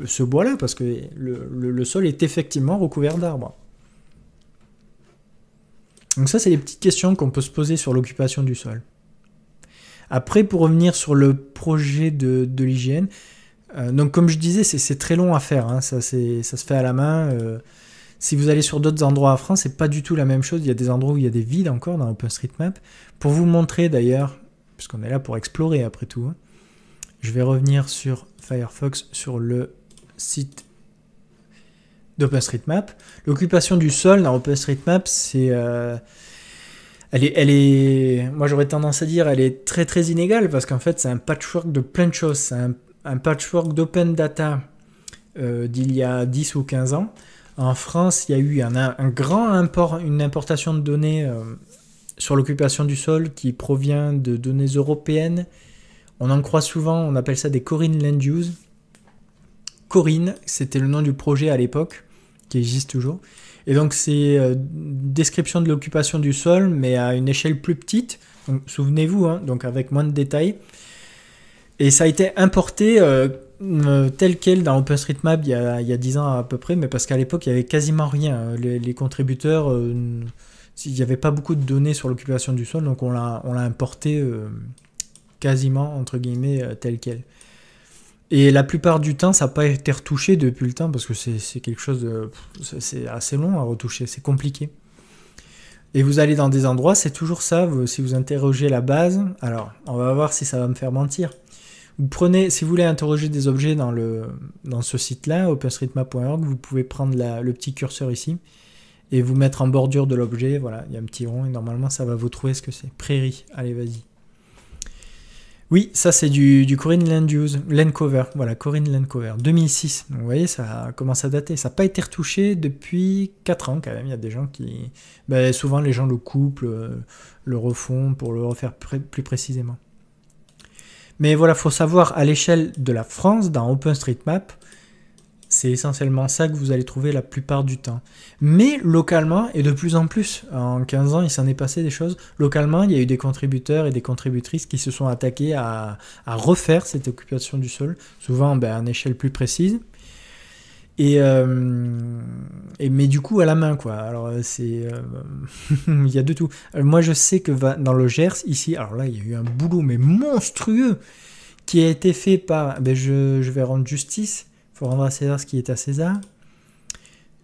[SPEAKER 1] ce bois-là, parce que le sol est effectivement recouvert d'arbres. Donc ça, c'est les petites questions qu'on peut se poser sur l'occupation du sol. Après, pour revenir sur le projet de, l'hygiène, euh, donc comme je disais, c'est très long à faire, hein. ça, ça, se fait à la main. Euh. si vous allez sur d'autres endroits en France, c'est pas du tout la même chose. Il y a des endroits où il y a des vides encore dans OpenStreetMap. Pour vous montrer d'ailleurs, puisqu'on est là pour explorer après tout, hein, je vais revenir sur Firefox, sur le site OpenStreetMap, L'occupation du sol dans OpenStreetMap, c'est. Euh, elle est, elle est, moi j'aurais tendance à dire, elle est très très inégale parce qu'en fait c'est un patchwork de plein de choses. C'est un, patchwork d'open data euh, d'il y a 10 ou 15 ans. En France, il y a eu un, grand import, une importation de données euh, sur l'occupation du sol qui provient de données européennes. On en croit souvent, on appelle ça des Corinne Land Use. Corinne, c'était le nom du projet à l'époque qui existe toujours. Et donc c'est euh, description de l'occupation du sol, mais à une échelle plus petite, souvenez-vous, hein, donc avec moins de détails. Et ça a été importé euh, euh, tel quel dans OpenStreetMap il, y a, 10 ans à peu près, mais parce qu'à l'époque il n'y avait quasiment rien. Les, contributeurs, il n'y avait pas beaucoup de données sur l'occupation du sol, donc on l'a importé quasiment, entre guillemets, tel quel. Et la plupart du temps, ça n'a pas été retouché depuis le temps parce que c'est quelque chose de. C'est assez long à retoucher, c'est compliqué. Et vous allez dans des endroits, c'est toujours ça. si vous interrogez la base, alors on va voir si ça va me faire mentir. Vous prenez, si vous voulez interroger des objets dans, le, dans ce site-là, openstreetmap.org, vous pouvez prendre le petit curseur ici et vous mettre en bordure de l'objet. Voilà, il y a un petit rond et normalement ça va vous trouver ce que c'est. Prairie, allez, vas-y. Oui, ça c'est du, du Corinne Land Landcover, voilà, Corinne Landcover, 2006. Donc, vous voyez, ça commence à dater. Ça n'a pas été retouché depuis 4 ans quand même. Il y a des gens qui... Ben, souvent les gens le coupent, euh, le, refont pour le refaire plus précisément. Mais voilà, faut savoir à l'échelle de la France, dans OpenStreetMap, c'est essentiellement ça que vous allez trouver la plupart du temps. Mais localement, et de plus en plus, en 15 ans, il s'en est passé des choses. Localement, il y a eu des contributeurs et des contributrices qui se sont attaqués à, refaire cette occupation du sol, souvent ben, à une échelle plus précise. Euh, et, mais du coup à la main quoi. Alors c'est euh, il y a de tout. Euh, moi je sais que dans le Gers ici, alors là il y a eu un boulot mais monstrueux qui a été fait par, ben je vais rendre justice rendre à César ce qui est à César.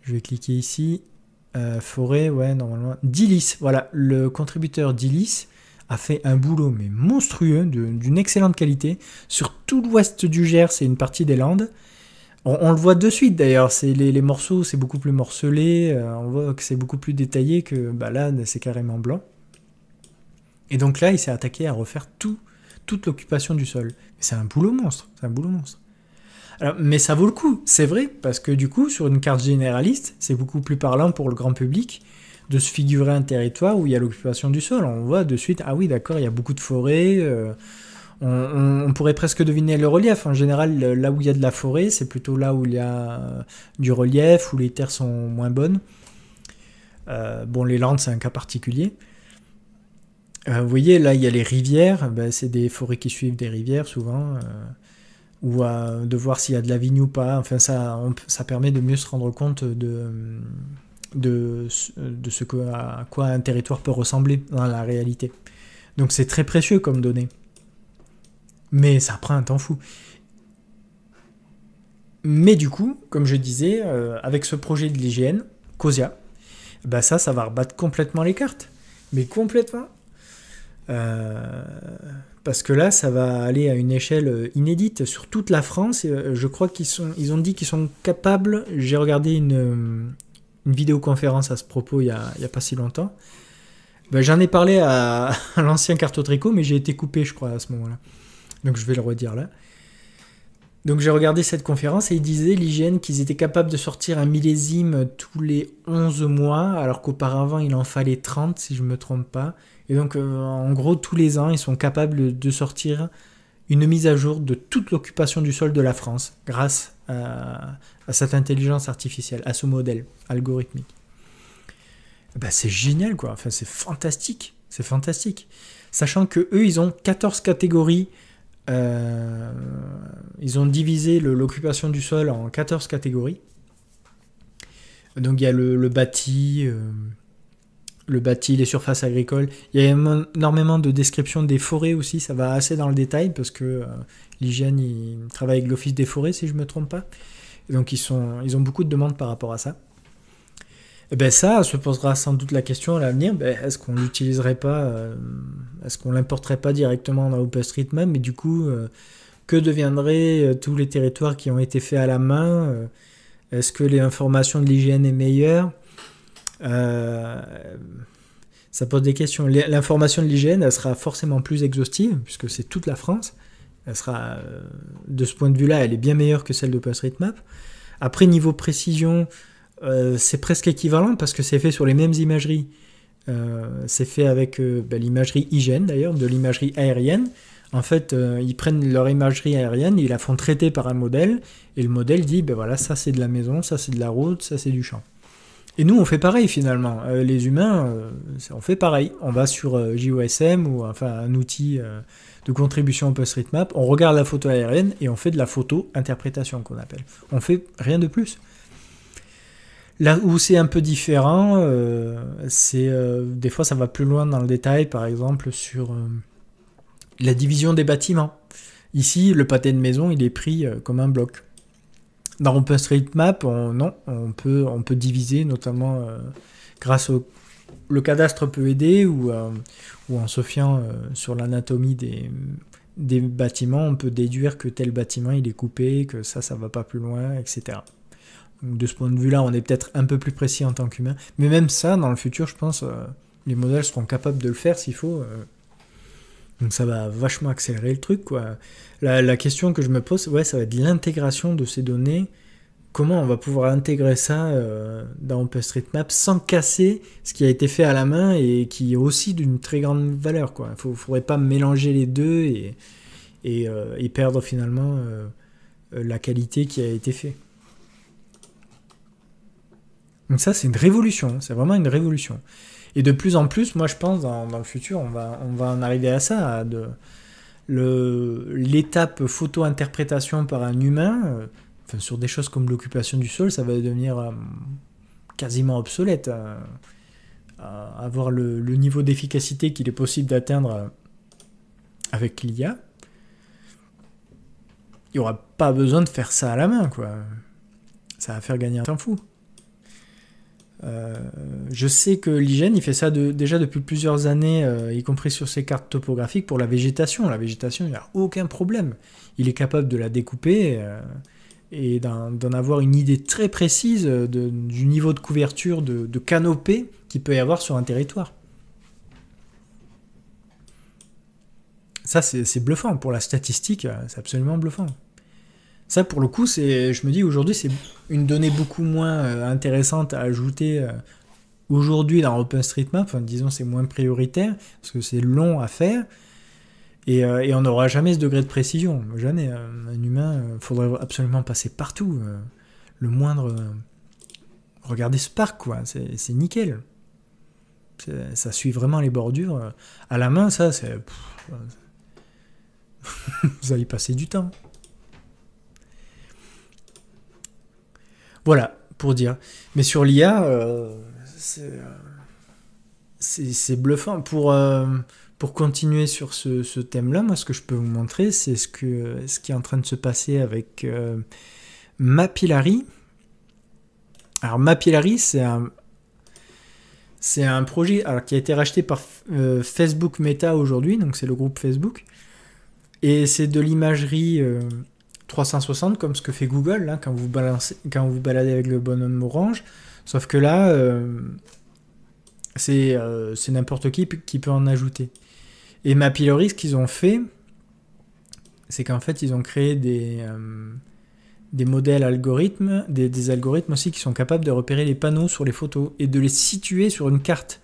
[SPEAKER 1] Je vais cliquer ici. Euh, forêt, ouais, normalement. Dilis, voilà, le contributeur Dilis a fait un boulot mais monstrueux, d'une excellente qualité, sur tout l'ouest du Gers c'est une partie des Landes. On, le voit de suite d'ailleurs, les, morceaux, c'est beaucoup plus morcelé, euh, on voit que c'est beaucoup plus détaillé que bah là, c'est carrément blanc. Et donc là, il s'est attaqué à refaire tout, toute l'occupation du sol. C'est un boulot monstre, c'est un boulot monstre mais ça vaut le coup, c'est vrai, parce que du coup, sur une carte généraliste, c'est beaucoup plus parlant pour le grand public de se figurer un territoire où il y a l'occupation du sol. On voit de suite, ah oui, d'accord, il y a beaucoup de forêts. Euh, on, pourrait presque deviner le relief. En général, là où il y a de la forêt, c'est plutôt là où il y a euh, du relief, où les terres sont moins bonnes. Euh, bon, les Landes, c'est un cas particulier. vous voyez, là, il y a les rivières. Ben, c'est des forêts qui suivent des rivières, souvent ou de voir s'il y a de la vigne ou pas. Enfin, ça, ça permet de mieux se rendre compte de, de, de ce que, à quoi un territoire peut ressembler dans la réalité. Donc c'est très précieux comme données. Mais ça prend un temps fou. Mais du coup, comme je disais, euh, avec ce projet de l'IGN, COSIA, bah ça, ça va rebattre complètement les cartes. Mais complètement. Euh, parce que là, ça va aller à une échelle euh, inédite sur toute la France. Euh, je crois qu'ils sont, ils ont dit qu'ils sont capables. J'ai regardé une, euh, vidéoconférence à ce propos il n'y a, pas si longtemps. Ben, j'en ai parlé à, l'ancien tricot mais j'ai été coupé, je crois, à ce moment-là. Donc je vais le redire là. Donc j'ai regardé cette conférence et ils disaient, l'hygiène, qu'ils étaient capables de sortir un millésime tous les 11 mois, alors qu'auparavant il en fallait 30, si je ne me trompe pas. Et donc, euh, en gros, tous les ans, ils sont capables de sortir une mise à jour de toute l'occupation du sol de la France grâce à, cette intelligence artificielle, à ce modèle algorithmique. Eh ben, c'est génial, quoi. Enfin, c'est fantastique. C'est fantastique. Sachant que eux, ils ont 14 catégories. Euh, ils ont divisé l'occupation du sol en 14 catégories. Donc, il y a le, bâti. Euh, le bâti, les surfaces agricoles. Il y a énormément de descriptions des forêts aussi, ça va assez dans le détail parce que euh, l'hygiène, il travaille avec l'Office des forêts si je ne me trompe pas. donc ils, sont, ils ont beaucoup de demandes par rapport à ça. Et eh ben ça se posera sans doute la question à l'avenir, ben, est-ce qu'on l'utiliserait pas, euh, est-ce qu'on l'importerait pas directement dans OpenStreetMap, mais du coup, euh, que deviendraient tous les territoires qui ont été faits à la main Est-ce que les informations de l'hygiène est meilleure euh, ça pose des questions. L'information de l'hygiène, elle sera forcément plus exhaustive, puisque c'est toute la France. Elle sera, euh, de ce point de vue-là, elle est bien meilleure que celle de Post-Ritmap Après, niveau précision, euh, c'est presque équivalent parce que c'est fait sur les mêmes imageries. c'est fait avec ben, l'imagerie hygiène d'ailleurs, de l'imagerie aérienne. En fait, ils prennent leur imagerie aérienne, ils la font traiter par un modèle, et le modèle dit, ben voilà, ça c'est de la maison, ça c'est de la route, ça c'est du champ. Et nous, on fait pareil finalement. Euh, les humains, euh, on fait pareil. On va sur euh, JOSM ou enfin un outil de contribution post Map. on regarde la photo aérienne et on fait de la photo interprétation qu'on appelle. On fait rien de plus. Là où c'est un peu différent, c'est des fois ça va plus loin dans le détail, par exemple sur la division des bâtiments. Ici, le pâté de maison, il est pris comme un bloc. Dans OpenStreetMap, map, non, on peut, on peut diviser notamment euh, grâce au le cadastre peut aider ou, euh, ou en se fiant euh, sur l'anatomie des, des, bâtiments, on peut déduire que tel bâtiment il est coupé, que ça ça va pas plus loin, etc. de ce point de vue-là, on est peut-être un peu plus précis en tant qu'humain, mais même ça, dans le futur, je pense, les modèles seront capables de le faire s'il faut. Donc ça va vachement accélérer le truc. La, question que je me pose, ouais, ça va être l'intégration de ces données. Comment on va pouvoir intégrer ça euh, dans OpenStreetMap sans casser ce qui a été fait à la main et qui est aussi d'une très grande valeur. Il ne faudrait pas mélanger les deux et, euh, perdre finalement euh, la qualité qui a été faite. Donc ça, c'est une révolution. Hein. C'est vraiment une révolution. Et de plus en plus, moi je pense, dans, le futur, on va, on va en arriver à ça, à de, le, l'étape photo-interprétation par un humain, euh, sur des choses comme l'occupation du sol, ça va devenir euh, quasiment obsolète. avoir euh, le, le, niveau d'efficacité qu'il est possible d'atteindre avec l'IA, il n'y aura pas besoin de faire ça à la main, quoi. Ça va faire gagner un temps fou. Euh, je sais que l'hygiène, il fait ça déjà depuis plusieurs années, euh, y compris sur ses cartes topographiques, pour la végétation. La végétation, il n'y aucun problème. Il est capable de la découper euh, et d'en avoir une idée très précise du niveau de couverture, de, de canopée qu'il peut y avoir sur un territoire. Ça, c'est bluffant. Pour la statistique, c'est absolument bluffant. Ça, pour le coup, c'est, je me dis aujourd'hui, c'est une donnée beaucoup moins euh, intéressante à ajouter euh, aujourd'hui dans OpenStreetMap. Enfin, disons, c'est moins prioritaire parce que c'est long à faire. Et, euh, on n'aura jamais ce degré de précision. Jamais. Un humain, il faudrait absolument passer partout. Le moindre. Regardez ce parc, quoi. C'est nickel. Ça suit vraiment les bordures. À la main, ça, c'est. Vous allez passer du temps. Voilà, pour dire. Mais sur l'IA, euh, euh, c'est bluffant. Pour, euh, pour continuer sur ce, thème-là, moi, ce que je peux vous montrer, c'est ce, ce qui est en train de se passer avec Mapillary. Alors, Mapillary, c'est un, c'est un projet qui a été racheté par Facebook Meta aujourd'hui, donc c'est le groupe Facebook. Et c'est de l'imagerie 360 comme ce que fait Google hein, quand, vous quand vous baladez avec le bonhomme orange. Sauf que là, euh, euh, c'est n'importe qui qui peut en ajouter. Et Mapillary, ce qu'ils ont fait, c'est qu'en fait, ils ont créé des, euh, des modèles algorithmes, des, des, algorithmes aussi qui sont capables de repérer les panneaux sur les photos et de les situer sur une carte.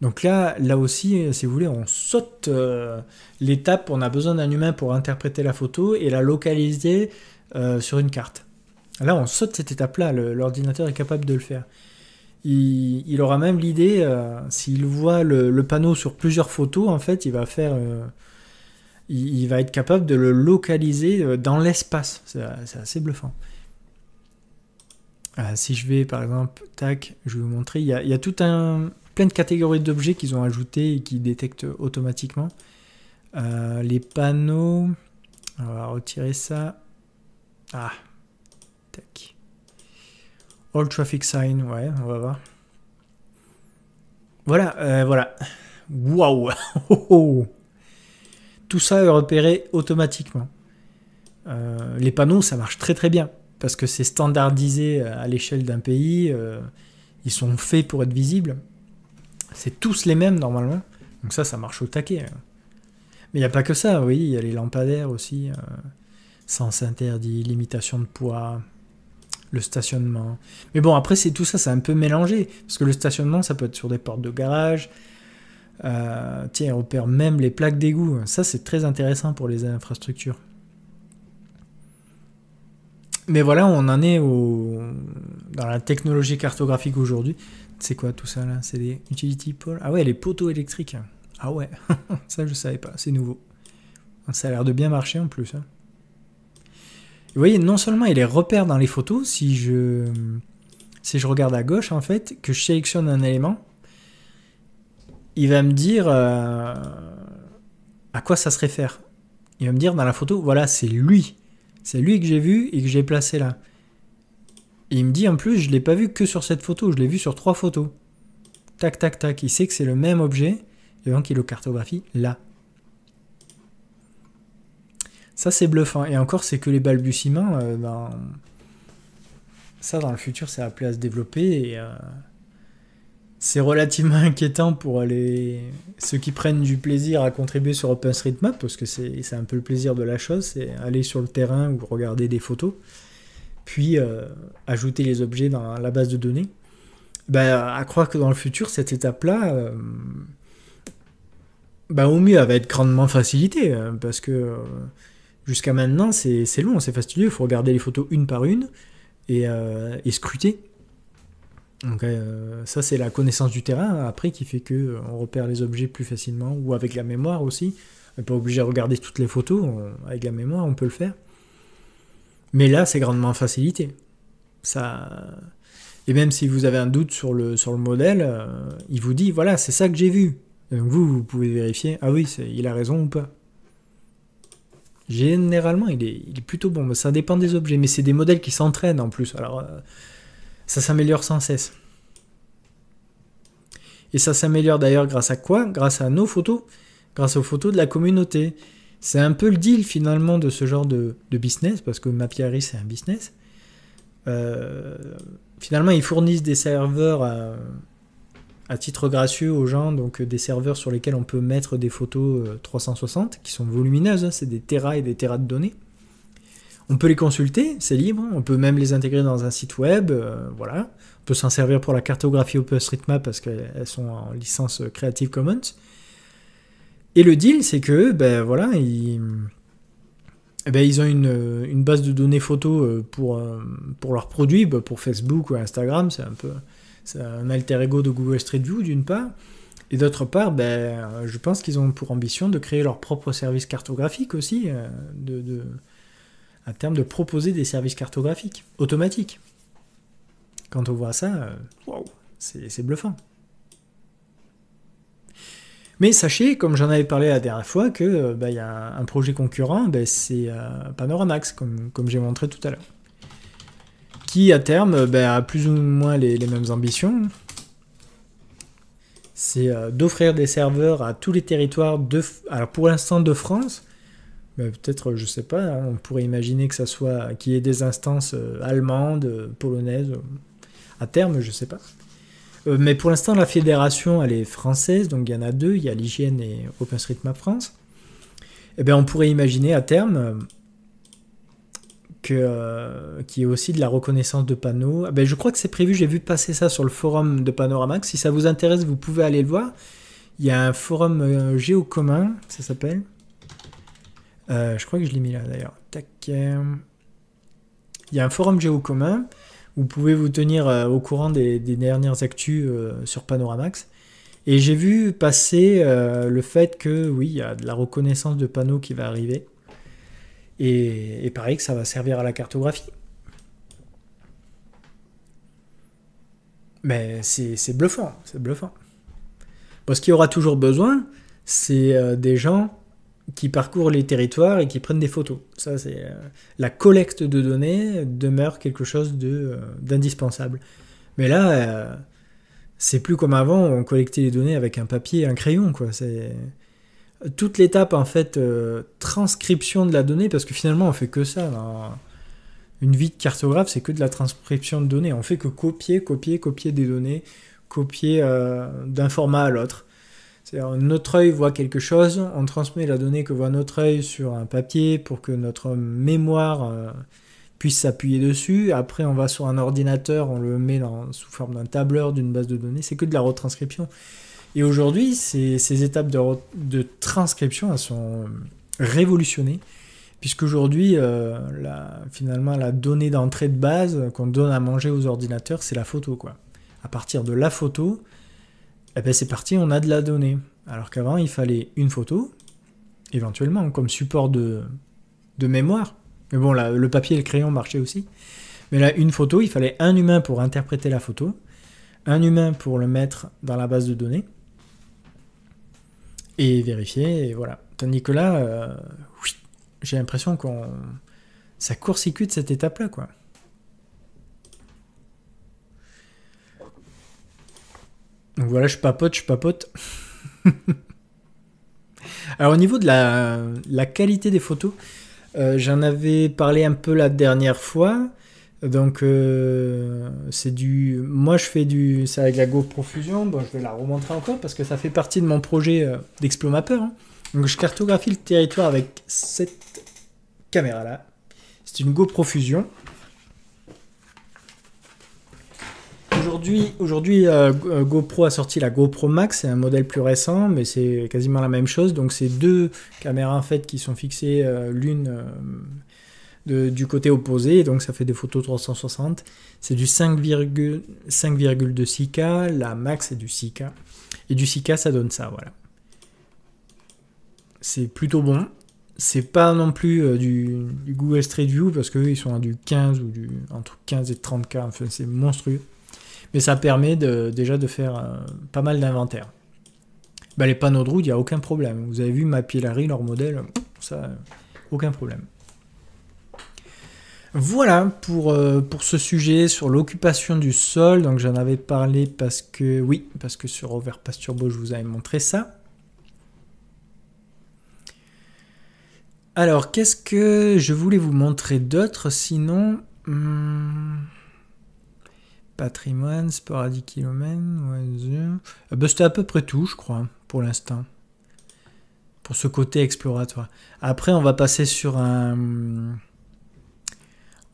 [SPEAKER 1] Donc là, là aussi, euh, si vous voulez, on saute l'étape euh, l'étape, on a besoin d'un humain pour interpréter la photo et la localiser euh, sur une carte. Là, on saute cette étape-là, l'ordinateur est capable de le faire. Il, aura même l'idée, s'il voit le, panneau sur plusieurs photos, en fait, il va faire... Il, va être capable de le localiser dans l'espace. C'est assez bluffant. Ah, si je vais, par exemple, tac, je vais vous montrer, il y a tout un, plein de catégories d'objets qu'ils ont ajoutés et qui détectent automatiquement. Euh, les panneaux, on va retirer ça. Ah, tac. All traffic sign, ouais, on va voir. Voilà, euh, voilà. Waouh Tout ça est repéré automatiquement. Euh, les panneaux, ça marche très très bien parce que c'est standardisé à l'échelle d'un pays. ils sont faits pour être visibles. C'est tous les mêmes normalement. Donc ça, ça marche au taquet. Hein. Mais il n'y a pas que ça, oui, il y a les lampadaires aussi. Euh, sens interdit, limitation de poids, le stationnement. Mais bon, après, c'est tout ça, c'est un peu mélangé. Parce que le stationnement, ça peut être sur des portes de garage. Euh, tiens, on repère même les plaques d'égout. Hein. Ça, c'est très intéressant pour les infrastructures. Mais voilà, on en est au... dans la technologie cartographique aujourd'hui. C'est quoi tout ça là C'est des utility poles Ah ouais, les poteaux électriques. Ah ouais, ça je savais pas, c'est nouveau. Ça a l'air de bien marcher en plus. Hein. Vous voyez, non seulement il est repère dans les photos, si je, je regarde à gauche en fait, que je sélectionne un élément, il va me dire euh, à quoi ça se réfère. Il va me dire dans la photo, voilà, c'est lui. C'est lui que j'ai vu et que j'ai placé là il me dit en plus, je ne l'ai pas vu que sur cette photo, je l'ai vu sur trois photos. Tac, tac, tac, il sait que c'est le même objet, et donc il le cartographie là. Ça, c'est bluffant. Et encore, c'est que les balbutiements, euh, ben, ça, dans le futur, c'est appelé à se développer, et euh, c'est relativement inquiétant pour les... ceux qui prennent du plaisir à contribuer sur OpenStreetMap, parce que c'est un peu le plaisir de la chose, c'est aller sur le terrain ou regarder des photos puis euh, ajouter les objets dans la base de données, ben, à croire que dans le futur, cette étape-là, euh, ben, au mieux, elle va être grandement facilitée, euh, parce que jusqu'à maintenant, c'est long, c'est fastidieux, il faut regarder les photos une par une et, scruter. Donc ça c'est la connaissance du terrain après qui fait que on repère les objets plus facilement ou avec la mémoire aussi. On n'est pas obligé de regarder toutes les photos, avec la mémoire on peut le faire. Mais là, c'est grandement facilité. Ça... Et même si vous avez un doute sur le, sur le modèle, euh, il vous dit, voilà, c'est ça que j'ai vu. donc vous, vous pouvez vérifier, ah oui, il a raison ou pas. Généralement, il est, plutôt bon, mais ça dépend des objets. Mais c'est des modèles qui s'entraînent en plus. Alors, euh, ça s'améliore sans cesse. Et ça s'améliore d'ailleurs grâce à quoi Grâce à nos photos, grâce aux photos de la communauté. C'est un peu le deal finalement de ce genre de, business, parce que Mapiari c'est un business. Euh, finalement, ils fournissent des serveurs à, titre gracieux aux gens, donc euh, des serveurs sur lesquels on peut mettre des photos 360 euh, qui sont volumineuses, hein. c'est des terras et des terras de données. On peut les consulter, c'est libre, on peut même les intégrer dans un site web, voilà. On peut s'en servir pour la cartographie OpenStreetMap parce qu'elles sont en licence Creative Commons. Et le deal, c'est que, ben voilà, ils, eh ben, ont une, base de données photo euh, pour, euh, pour leurs produits, ben, pour Facebook ou Instagram, c'est un peu un alter ego de Google Street View d'une part, et d'autre part, ben, je pense qu'ils ont pour ambition de créer leur propre service cartographique aussi, euh, de, à terme de proposer des services cartographiques automatiques. Quand on voit ça, wow, c'est bluffant. Mais sachez, comme j'en avais parlé la dernière fois, que euh, bah, il y a un projet concurrent, ben, c'est euh, Panoramax, comme, j'ai montré tout à l'heure. Qui à terme euh, ben, a plus ou moins les, mêmes ambitions. C'est d'offrir des serveurs à tous les territoires de, alors pour l'instant de France. Peut-être, je ne sais pas, hein, on pourrait imaginer que ça soit qu'il y ait des instances allemandes, polonaises, à terme, je ne sais pas. Euh, mais pour l'instant, la fédération, elle est française, donc il y en a deux, il y a l'hygiène et OpenStreetMap France. Eh bien, on pourrait imaginer à terme euh, euh, qu'il y ait aussi de la reconnaissance de panneaux. Eh ah bien, je crois que c'est prévu, j'ai vu passer ça sur le forum de Panoramax. Si ça vous intéresse, vous pouvez aller le voir. Il y a un forum géocommun, ça s'appelle. je crois que je l'ai mis là d'ailleurs. Tac. Il y a un forum géocommun. commun vous pouvez vous tenir euh, au courant des, dernières actus euh, sur Panoramax. Et j'ai vu passer euh, le fait que, oui, il y a de la reconnaissance de panneaux qui va arriver. Et, pareil que ça va servir à la cartographie. Mais c'est bluffant, c'est bluffant. Parce qu'il y aura toujours besoin, c'est des gens qui parcourent les territoires et qui prennent des photos. Ça, c'est euh, la collecte de données demeure quelque chose euh, d'indispensable. Mais là, euh, c'est plus comme avant, on collectait les données avec un papier et un crayon. Quoi. C'est toute l'étape en fait transcription de la donnée, parce que finalement, on fait que ça. Une vie de cartographe, c'est que de la transcription de données. On fait que copier, copier, copier des données, copier d'un format à l'autre cest à notre œil voit quelque chose, on transmet la donnée que voit notre œil sur un papier pour que notre mémoire euh, puisse s'appuyer dessus. Après, on va sur un ordinateur, on le met sous forme d'un tableur, d'une base de données. C'est que de la retranscription. Et aujourd'hui, ces, étapes de, transcription, sont révolutionnées, puisqu'aujourd'hui, euh, finalement, la donnée d'entrée de base qu'on donne à manger aux ordinateurs, c'est la photo. À partir de la photo, eh ben, c'est parti, on a de la donnée. Alors qu'avant, il fallait une photo, éventuellement, comme support de, de mémoire. Mais bon, là, le papier et le crayon marchaient aussi. Mais là, une photo, il fallait un humain pour interpréter la photo, un humain pour le mettre dans la base de données, et vérifier, et voilà. Tandis que là, euh, j'ai l'impression qu'on... ça court-circuite cette étape-là, quoi. Donc voilà, je papote, je papote. Alors au niveau de la, qualité des photos, euh, j'en avais parlé un peu la dernière fois. Donc euh, c'est du... Moi je fais du... C'est avec la GoPro Fusion. Bon, je vais la remontrer encore parce que ça fait partie de mon projet euh, d'explomateur. Hein. Donc je cartographie le territoire avec cette caméra là. C'est une GoPro Fusion. aujourd'hui, aujourd'hui euh, GoPro a sorti la GoPro Max, c'est un modèle plus récent, mais c'est quasiment la même chose. Donc c'est deux caméras en fait qui sont fixées euh, l'une euh, du côté opposé, donc ça fait des photos 360. C'est du 5,26K, la Max est du 6K. Et du 6K, ça donne ça, voilà. C'est plutôt bon. C'est pas non plus du, Google Street View parce qu'ils ils sont à du 15 ou du entre 15 et 30K, c'est monstrueux mais ça permet déjà de faire euh, pas mal d'inventaire. Bah, les panneaux de route, il n'y a aucun problème. Vous avez vu ma Pilari, leur modèle, ça, aucun problème. Voilà pour, euh, pour ce sujet sur l'occupation du sol. Donc j'en avais parlé parce que, oui, parce que sur Overpass Turbo, je vous avais montré ça. Alors, qu'est-ce que je voulais vous montrer d'autre sinon hmm, Patrimoine, sporadique Wazir. Ah bah, c'était à peu près tout, je crois, pour l'instant. Pour ce côté exploratoire. Après, on va passer sur un...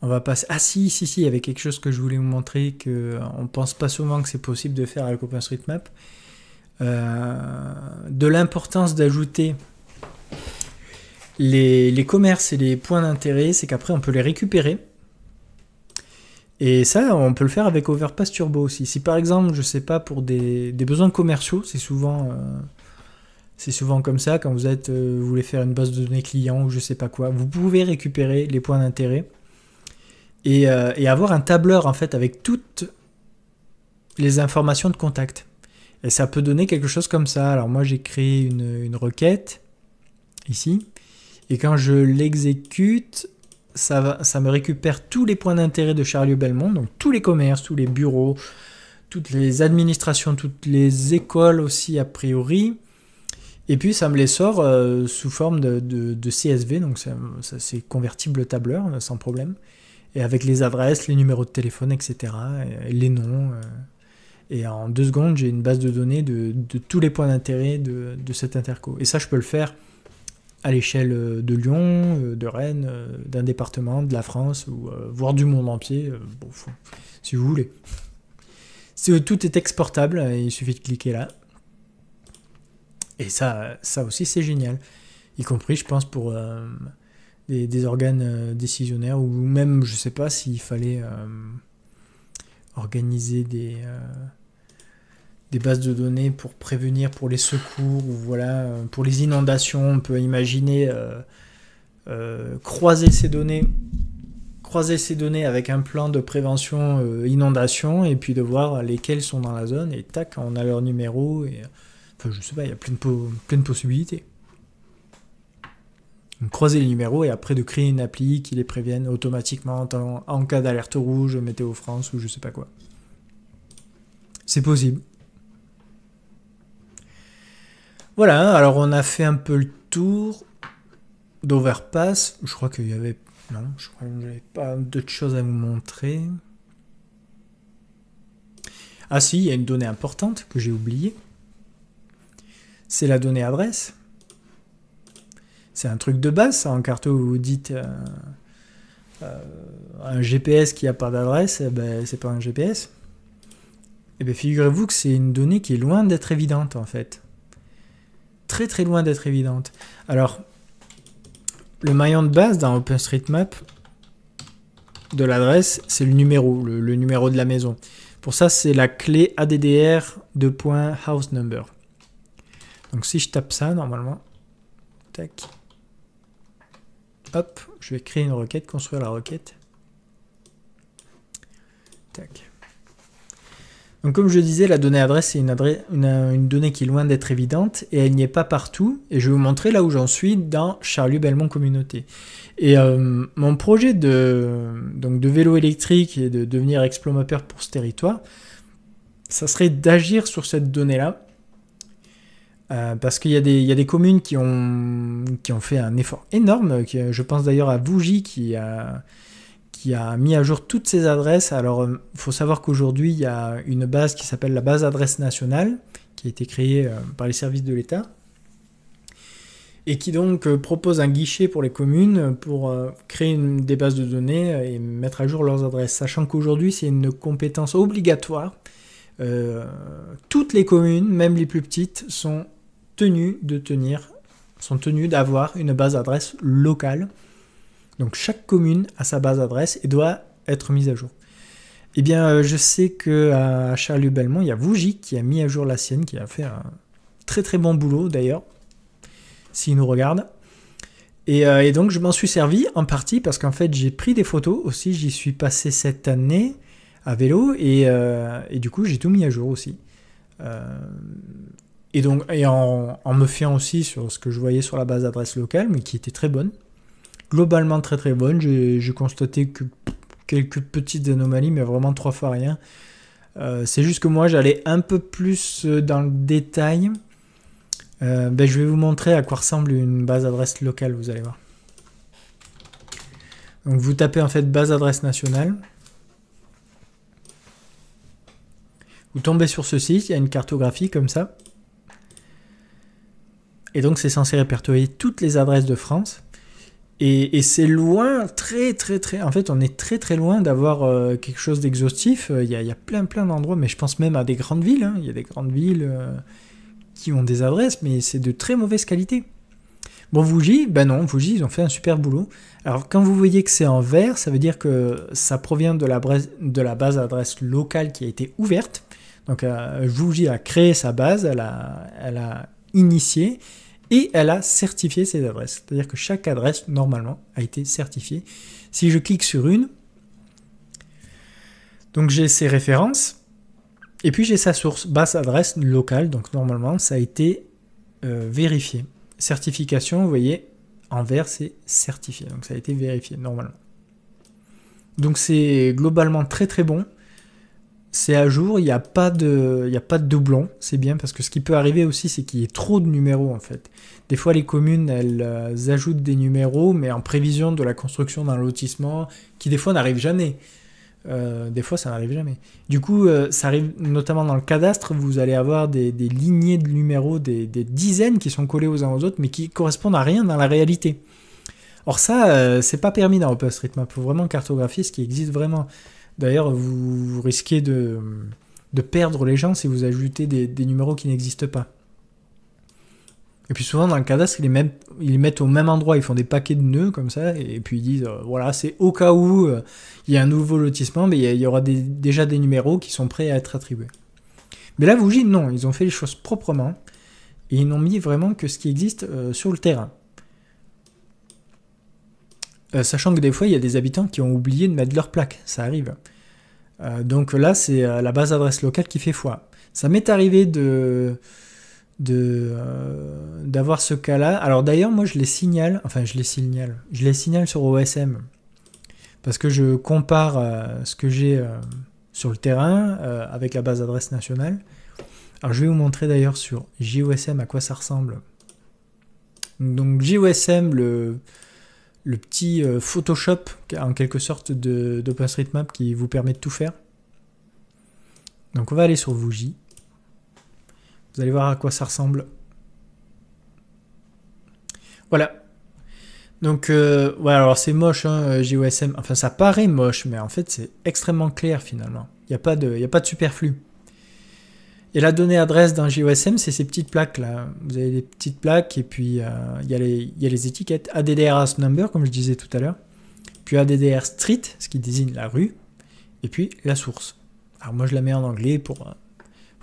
[SPEAKER 1] On va passer... Ah si, si, si, il y avait quelque chose que je voulais vous montrer que on pense pas souvent que c'est possible de faire avec OpenStreetMap. Euh, de l'importance d'ajouter les commerces et les points d'intérêt, c'est qu'après on peut les récupérer et ça, on peut le faire avec Overpass Turbo aussi. Si par exemple, je sais pas, pour des, besoins commerciaux, c'est souvent, euh, souvent comme ça, quand vous, êtes, euh, vous voulez faire une base de données client ou je sais pas quoi, vous pouvez récupérer les points d'intérêt euh, et, avoir un tableur en fait avec toutes les informations de contact. Et ça peut donner quelque chose comme ça. Alors moi, j'ai créé une requête ici. Et quand je l'exécute, ça, ça me récupère tous les points d'intérêt de Charlieu Belmont, donc tous les commerces, tous les bureaux, toutes les administrations, toutes les écoles aussi a priori. Et puis ça me les sort euh, sous forme de, CSV, donc c'est convertible tableur sans problème. Et avec les adresses, les numéros de téléphone, etc. les noms. Euh. et en deux secondes, j'ai une base de données de, tous les points d'intérêt de, de cet interco. Et ça, je peux le faire à l'échelle euh, de Lyon, euh, de Rennes, euh, d'un département, de la France, ou voire du monde entier, bon, si vous voulez. tout est exportable, hein, il suffit de cliquer là. Et ça, ça aussi, c'est génial. Y compris, je pense, pour des, organes décisionnaires, ou même, je ne sais pas s'il fallait organiser des des bases de données pour prévenir pour les secours ou voilà euh, pour les inondations on peut imaginer euh, euh, croiser ces données croiser ces données avec un plan de prévention inondation et puis de voir lesquels sont dans la zone et tac on a leur numéro et enfin je sais pas il y a plein de, possibilités croiser les numéros et après de créer une appli qui les prévienne automatiquement en, cas d'alerte rouge météo France ou je sais pas quoi c'est possible voilà, hein, alors on a fait un peu le tour d'Overpass. Je crois qu'il y avait. Non, je crois que pas d'autres choses à vous montrer. Ah si, il y a une donnée importante que j'ai oubliée. C'est la donnée adresse. C'est un truc de base, en carto, vous dites euh, euh, un GPS qui n'a pas d'adresse, eh ben, c'est pas un GPS. Et eh bien figurez-vous que c'est une donnée qui est loin d'être évidente en fait très très loin d'être évidente. Alors, le maillon de base dans OpenStreetMap de l'adresse, c'est le numéro, le, numéro de la maison. Pour ça, c'est la clé addr de point house number. Donc si je tape ça, normalement, tac, hop, je vais créer une requête, construire la requête. Tac. Donc comme je disais, la donnée adresse est une, donnée qui est loin d'être évidente et elle n'y est pas partout. Et je vais vous montrer là où j'en suis dans Charlie Belmont Communauté. Et euh, mon projet de, vélo électrique et de devenir explomateur pour ce territoire, ça serait d'agir sur cette donnée-là. Euh, parce qu'il y, a des communes qui ont, fait un effort énorme. je pense d'ailleurs à Bougie qui a qui a mis à jour toutes ces adresses. Alors, il euh, faut savoir qu'aujourd'hui, il y a une base qui s'appelle la base adresse nationale, qui a été créée euh, par les services de l'État, et qui donc euh, propose un guichet pour les communes pour créer des bases de données et mettre à jour leurs adresses, sachant qu'aujourd'hui, c'est une compétence obligatoire. toutes les communes, même les plus petites, sont tenues de tenir, sont tenues d'avoir une base adresse locale donc chaque commune a sa base adresse et doit être mise à jour. Eh bien, euh, je sais que à belmont il y a Vougy qui a mis à jour la sienne, qui a fait un très très bon boulot d'ailleurs, s'il nous regarde. Et, euh, donc, je m'en suis servi en partie parce qu'en fait, j'ai pris des photos aussi. J'y suis passé cette année à vélo et, euh, du coup, j'ai tout mis à jour aussi. et donc, et en, en, me fiant aussi sur ce que je voyais sur la base d'adresse locale, mais qui était très bonne, globalement très très bonne. J'ai constaté que quelques petites anomalies, mais vraiment trois fois rien. Euh, c'est juste que moi j'allais un peu plus euh, dans le détail. Euh, ben, je vais vous montrer à quoi ressemble une base adresse locale, vous allez voir. Donc vous tapez en fait base adresse nationale. Vous tombez sur ceci, il y a une cartographie comme ça. Et donc c'est censé répertorier toutes les adresses de France. Et, c'est loin, très très très. En fait, on est très très loin d'avoir euh, quelque chose d'exhaustif. Euh, il y, a, plein plein d'endroits, mais je pense même à des grandes villes. Hein. Il y a des grandes villes euh, qui ont des adresses, mais c'est de très mauvaise qualité. Bon, Fuji, ben non, Fuji, ils ont fait un super boulot. Alors, quand vous voyez que c'est en vert, ça veut dire que ça provient de la, de la base adresse locale qui a été ouverte. Donc, euh, a créé sa base, elle a, elle a initié et elle a certifié ses adresses. C'est-à-dire que chaque adresse, normalement, a été certifiée. Si je clique sur une, donc j'ai ses références, et puis j'ai sa source, basse adresse locale, donc normalement ça a été euh, vérifié. Certification, vous voyez, en vert c'est certifié, donc ça a été vérifié normalement. Donc c'est globalement très très bon c'est à jour, il n'y a, pas de, il y a pas de doublon, c'est bien, parce que ce qui peut arriver aussi, c'est qu'il y ait trop de numéros en fait. Des fois, les communes, elles euh, ajoutent des numéros, mais en prévision de la construction d'un lotissement, qui des fois n'arrive jamais. Euh, des fois, ça n'arrive jamais. Du coup, euh, ça arrive notamment dans le cadastre, vous allez avoir des, lignées de numéros, des, dizaines qui sont collées aux uns aux autres, mais qui correspondent à rien dans la réalité. Or ça, c'est pas permis dans OpenStreetMap. Il faut vraiment cartographier ce qui existe vraiment. D'ailleurs, vous risquez de, perdre les gens si vous ajoutez des, numéros qui n'existent pas. Et puis souvent dans le cadastre, ils les, mettent, ils mettent, au même endroit, ils font des paquets de nœuds comme ça, et puis ils disent, euh, voilà, c'est au cas où euh, il y a un nouveau lotissement, mais il y, aura déjà des numéros qui sont prêts à être attribués. Mais là, vous dites, non, ils ont fait les choses proprement, et ils n'ont mis vraiment que ce qui existe euh, sur le terrain. Euh, sachant que des fois, il y a des habitants qui ont oublié de mettre leur plaque, ça arrive. Euh, donc là, c'est euh, la base adresse locale qui fait foi. Ça m'est arrivé de d'avoir ce cas-là. Alors d'ailleurs, moi, je les signale, enfin, je les signale, je les signale sur OSM parce que je compare ce que j'ai sur le terrain avec la base adresse nationale. Alors je vais vous montrer d'ailleurs sur JOSM à quoi ça ressemble. Donc JOSM, le le petit euh, Photoshop en quelque sorte d'OpenStreetMap qui vous permet de tout faire. Donc on va aller sur Vuji. Vous allez voir à quoi ça ressemble. Voilà. Donc euh, alors c'est moche hein, JOSM. Enfin ça paraît moche mais en fait c'est extrêmement clair finalement. Il n'y a, a pas de superflu. Et la donnée adresse d'un JOSM, c'est ces petites plaques là. Vous avez des petites plaques et puis euh, il y, a les étiquettes ADDR number, comme je disais tout à l'heure, puis ADDR street, ce qui désigne la rue, et puis la source. Alors moi je la mets en anglais pour, euh,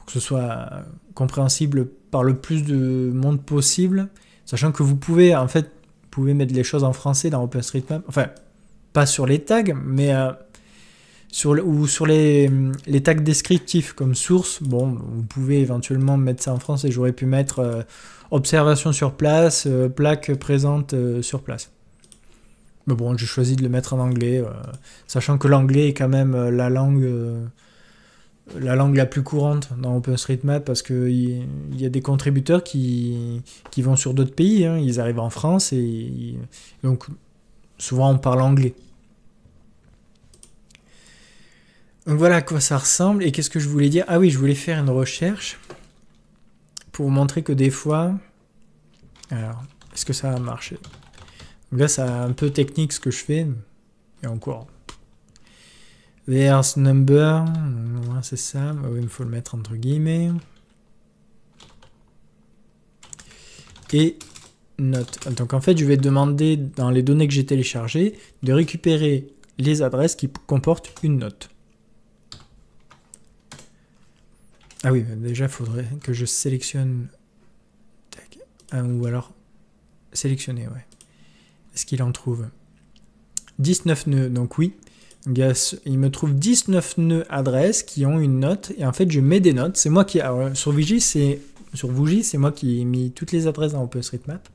[SPEAKER 1] que ce soit euh, compréhensible par le plus de monde possible, sachant que vous pouvez en fait pouvez mettre les choses en français dans OpenStreetMap. Enfin, pas sur les tags, mais sur ou sur les, tags descriptifs comme source, bon, vous pouvez éventuellement mettre ça en français. J'aurais pu mettre euh, observation sur place, euh, plaque présente euh, sur place. Mais bon, j'ai choisi de le mettre en anglais, sachant que l'anglais est quand même la langue, la langue la plus courante dans OpenStreetMap parce qu'il y, a des contributeurs qui, vont sur d'autres pays. Hein. Ils arrivent en France et donc souvent on parle anglais. Donc voilà à quoi ça ressemble et qu'est-ce que je voulais dire. Ah oui, je voulais faire une recherche pour vous montrer que des fois... Alors, est-ce que ça a marché Là, c'est un peu technique ce que je fais. Et encore. There's number. C'est ça. Bah il me faut le mettre entre guillemets. Et note. Donc en fait, je vais demander dans les données que j'ai téléchargées de récupérer les adresses qui comportent une note. Ah oui, bah, déjà, il faudrait que je sélectionne. ou alors sélectionner, ouais. Est-ce qu'il en trouve 19 nœuds, donc oui. Il me trouve 19 nœuds adresses qui ont une note. Et en fait, je mets des notes. C'est moi qui. sur Vigi, c'est. Sur c'est moi qui ai mis toutes les adresses dans OpenStreetMap.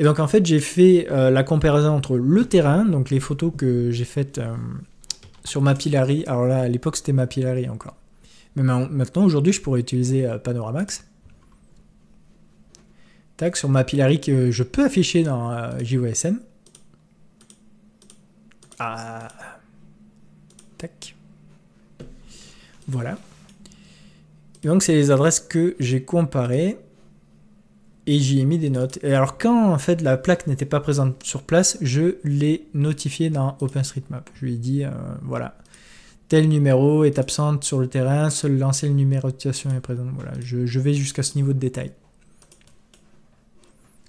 [SPEAKER 1] Et donc, en fait, j'ai fait euh, la comparaison entre le terrain, donc les photos que j'ai faites sur euh, sur Mapillary. Alors là, à l'époque, c'était Mapillary encore. Mais maintenant, aujourd'hui, je pourrais utiliser euh, Panoramax. Tac, sur ma pilari que je peux afficher dans euh, JOSM. Ah. Tac. Voilà. donc, c'est les adresses que j'ai comparées. Et j'y ai mis des notes. Et alors, quand en fait la plaque n'était pas présente sur place, je l'ai notifié dans OpenStreetMap. Je lui ai dit, euh, voilà, tel numéro est absente sur le terrain, seul de numérotation est présente. Voilà, je, je vais jusqu'à ce niveau de détail.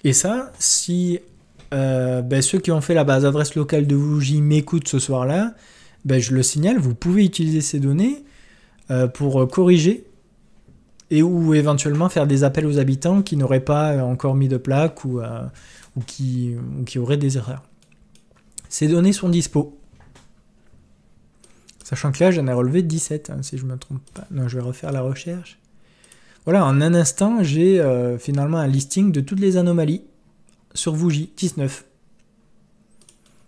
[SPEAKER 1] Et ça, si euh, ben, ceux qui ont fait la base adresse locale de j'y m'écoutent ce soir-là, ben, je le signale, vous pouvez utiliser ces données euh, pour euh, corriger et ou éventuellement faire des appels aux habitants qui n'auraient pas encore mis de plaque ou, qui, ou qui auraient des erreurs. Ces données sont dispo Sachant que là, j'en ai relevé 17, hein, si je ne me trompe pas. Non, je vais refaire la recherche. Voilà, en un instant, j'ai euh, finalement un listing de toutes les anomalies sur Vuji, 19.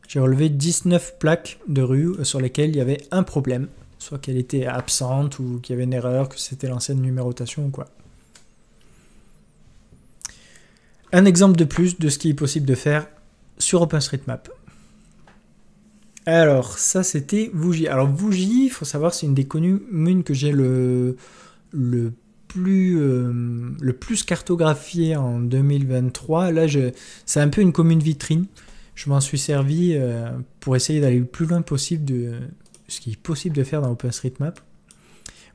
[SPEAKER 1] J'ai relevé 19 plaques de rue euh, sur lesquelles il y avait un problème. Soit qu'elle était absente ou qu'il y avait une erreur, que c'était l'ancienne numérotation ou quoi. Un exemple de plus de ce qui est possible de faire sur OpenStreetMap. Alors, ça, c'était Vuji. Alors, Vougy, il faut savoir, c'est une des communes que j'ai le, le, plus, euh, le plus cartographié en 2023. Là, c'est un peu une commune vitrine. Je m'en suis servi euh, pour essayer d'aller le plus loin possible de ce qui est possible de faire dans OpenStreetMap.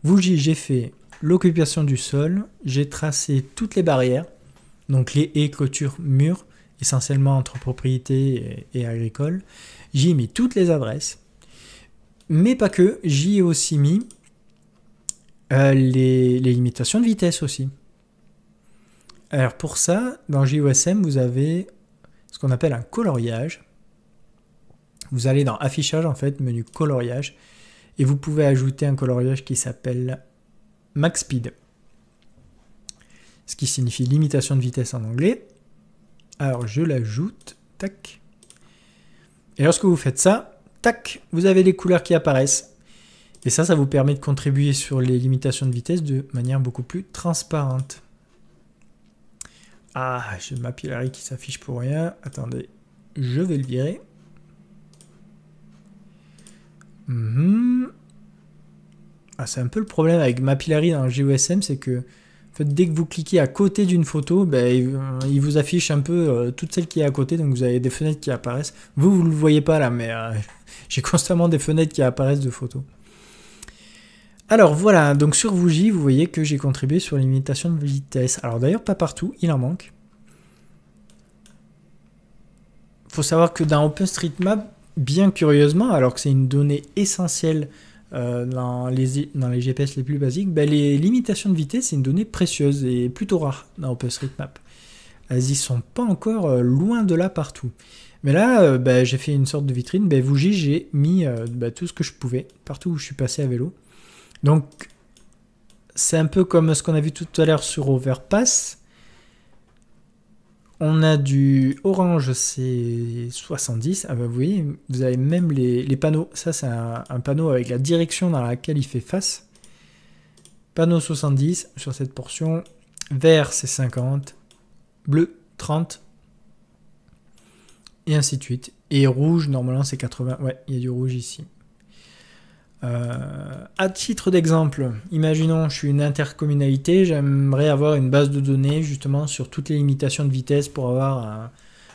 [SPEAKER 1] Vuji, j'ai fait l'occupation du sol, j'ai tracé toutes les barrières, donc les haies, clôtures, murs, essentiellement entre propriété et, et agricole. J'y ai mis toutes les adresses, mais pas que, j'y ai aussi mis euh, les, les, limitations de vitesse aussi. Alors pour ça, dans JOSM, vous avez ce qu'on appelle un coloriage. Vous allez dans affichage en fait, menu coloriage, et vous pouvez ajouter un coloriage qui s'appelle max speed, ce qui signifie limitation de vitesse en anglais. Alors je l'ajoute, tac. Et lorsque vous faites ça, tac, vous avez les couleurs qui apparaissent. Et ça, ça vous permet de contribuer sur les limitations de vitesse de manière beaucoup plus transparente. Ah, j'ai ma qui s'affiche pour rien. Attendez, je vais le virer. Mhm. Ah, c'est un peu le problème avec ma Mapillary dans le GOSM, c'est que dès que vous cliquez à côté d'une photo, ben, euh, il vous affiche un peu euh, toute toutes celles qui est à côté, donc vous avez des fenêtres qui apparaissent. Vous, vous ne le voyez pas là, mais euh, j'ai constamment des fenêtres qui apparaissent de photos. Alors voilà, donc sur Vuji, vous voyez que j'ai contribué sur l'imitation de vitesse. Alors d'ailleurs, pas partout, il en manque. Il faut savoir que dans OpenStreetMap, bien curieusement, alors que c'est une donnée essentielle euh, dans, les, dans, les, GPS les plus basiques, ben, les limitations de vitesse, c'est une donnée précieuse et plutôt rare dans OpenStreetMap. Elles y sont pas encore euh, loin de là partout. Mais là, euh, ben, j'ai fait une sorte de vitrine. Ben, vous j'ai mis ben, tout ce que je pouvais, partout où je suis passé à vélo. Donc, c'est un peu comme ce qu'on a vu tout à l'heure sur Overpass. On a du orange, c'est 70. Ah vous bah voyez, vous avez même les, panneaux. Ça, c'est un, un, panneau avec la direction dans laquelle il fait face. Panneau 70 sur cette portion. Vert, c'est 50. Bleu, 30. Et ainsi de suite. Et rouge, normalement, c'est 80. Ouais, il y a du rouge ici. Euh, à titre d'exemple, imaginons je suis une intercommunalité, j'aimerais avoir une base de données justement sur toutes les limitations de vitesse pour avoir euh,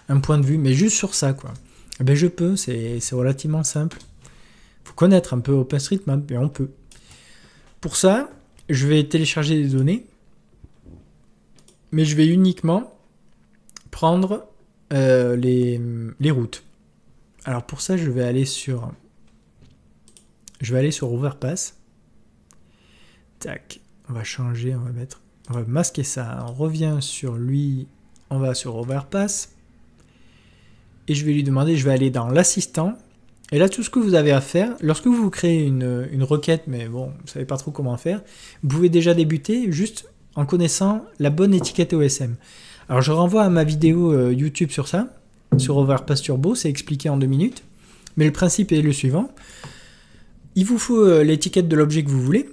[SPEAKER 1] un, point de vue, mais juste sur ça quoi. Eh ben, je peux, c'est relativement simple. Il faut connaître un peu OpenStreetMap, mais on peut. Pour ça, je vais télécharger des données, mais je vais uniquement prendre euh, les, les routes. Alors pour ça, je vais aller sur je vais aller sur Overpass. Tac, on va changer, on va mettre, on va masquer ça. On revient sur lui, on va sur Overpass. Et je vais lui demander, je vais aller dans l'assistant. Et là, tout ce que vous avez à faire, lorsque vous créez une, requête, mais bon, vous ne savez pas trop comment faire, vous pouvez déjà débuter juste en connaissant la bonne étiquette OSM. Alors, je renvoie à ma vidéo euh, YouTube sur ça, sur Overpass Turbo, c'est expliqué en deux minutes. Mais le principe est le suivant. Il vous faut euh, l'étiquette de l'objet que vous voulez.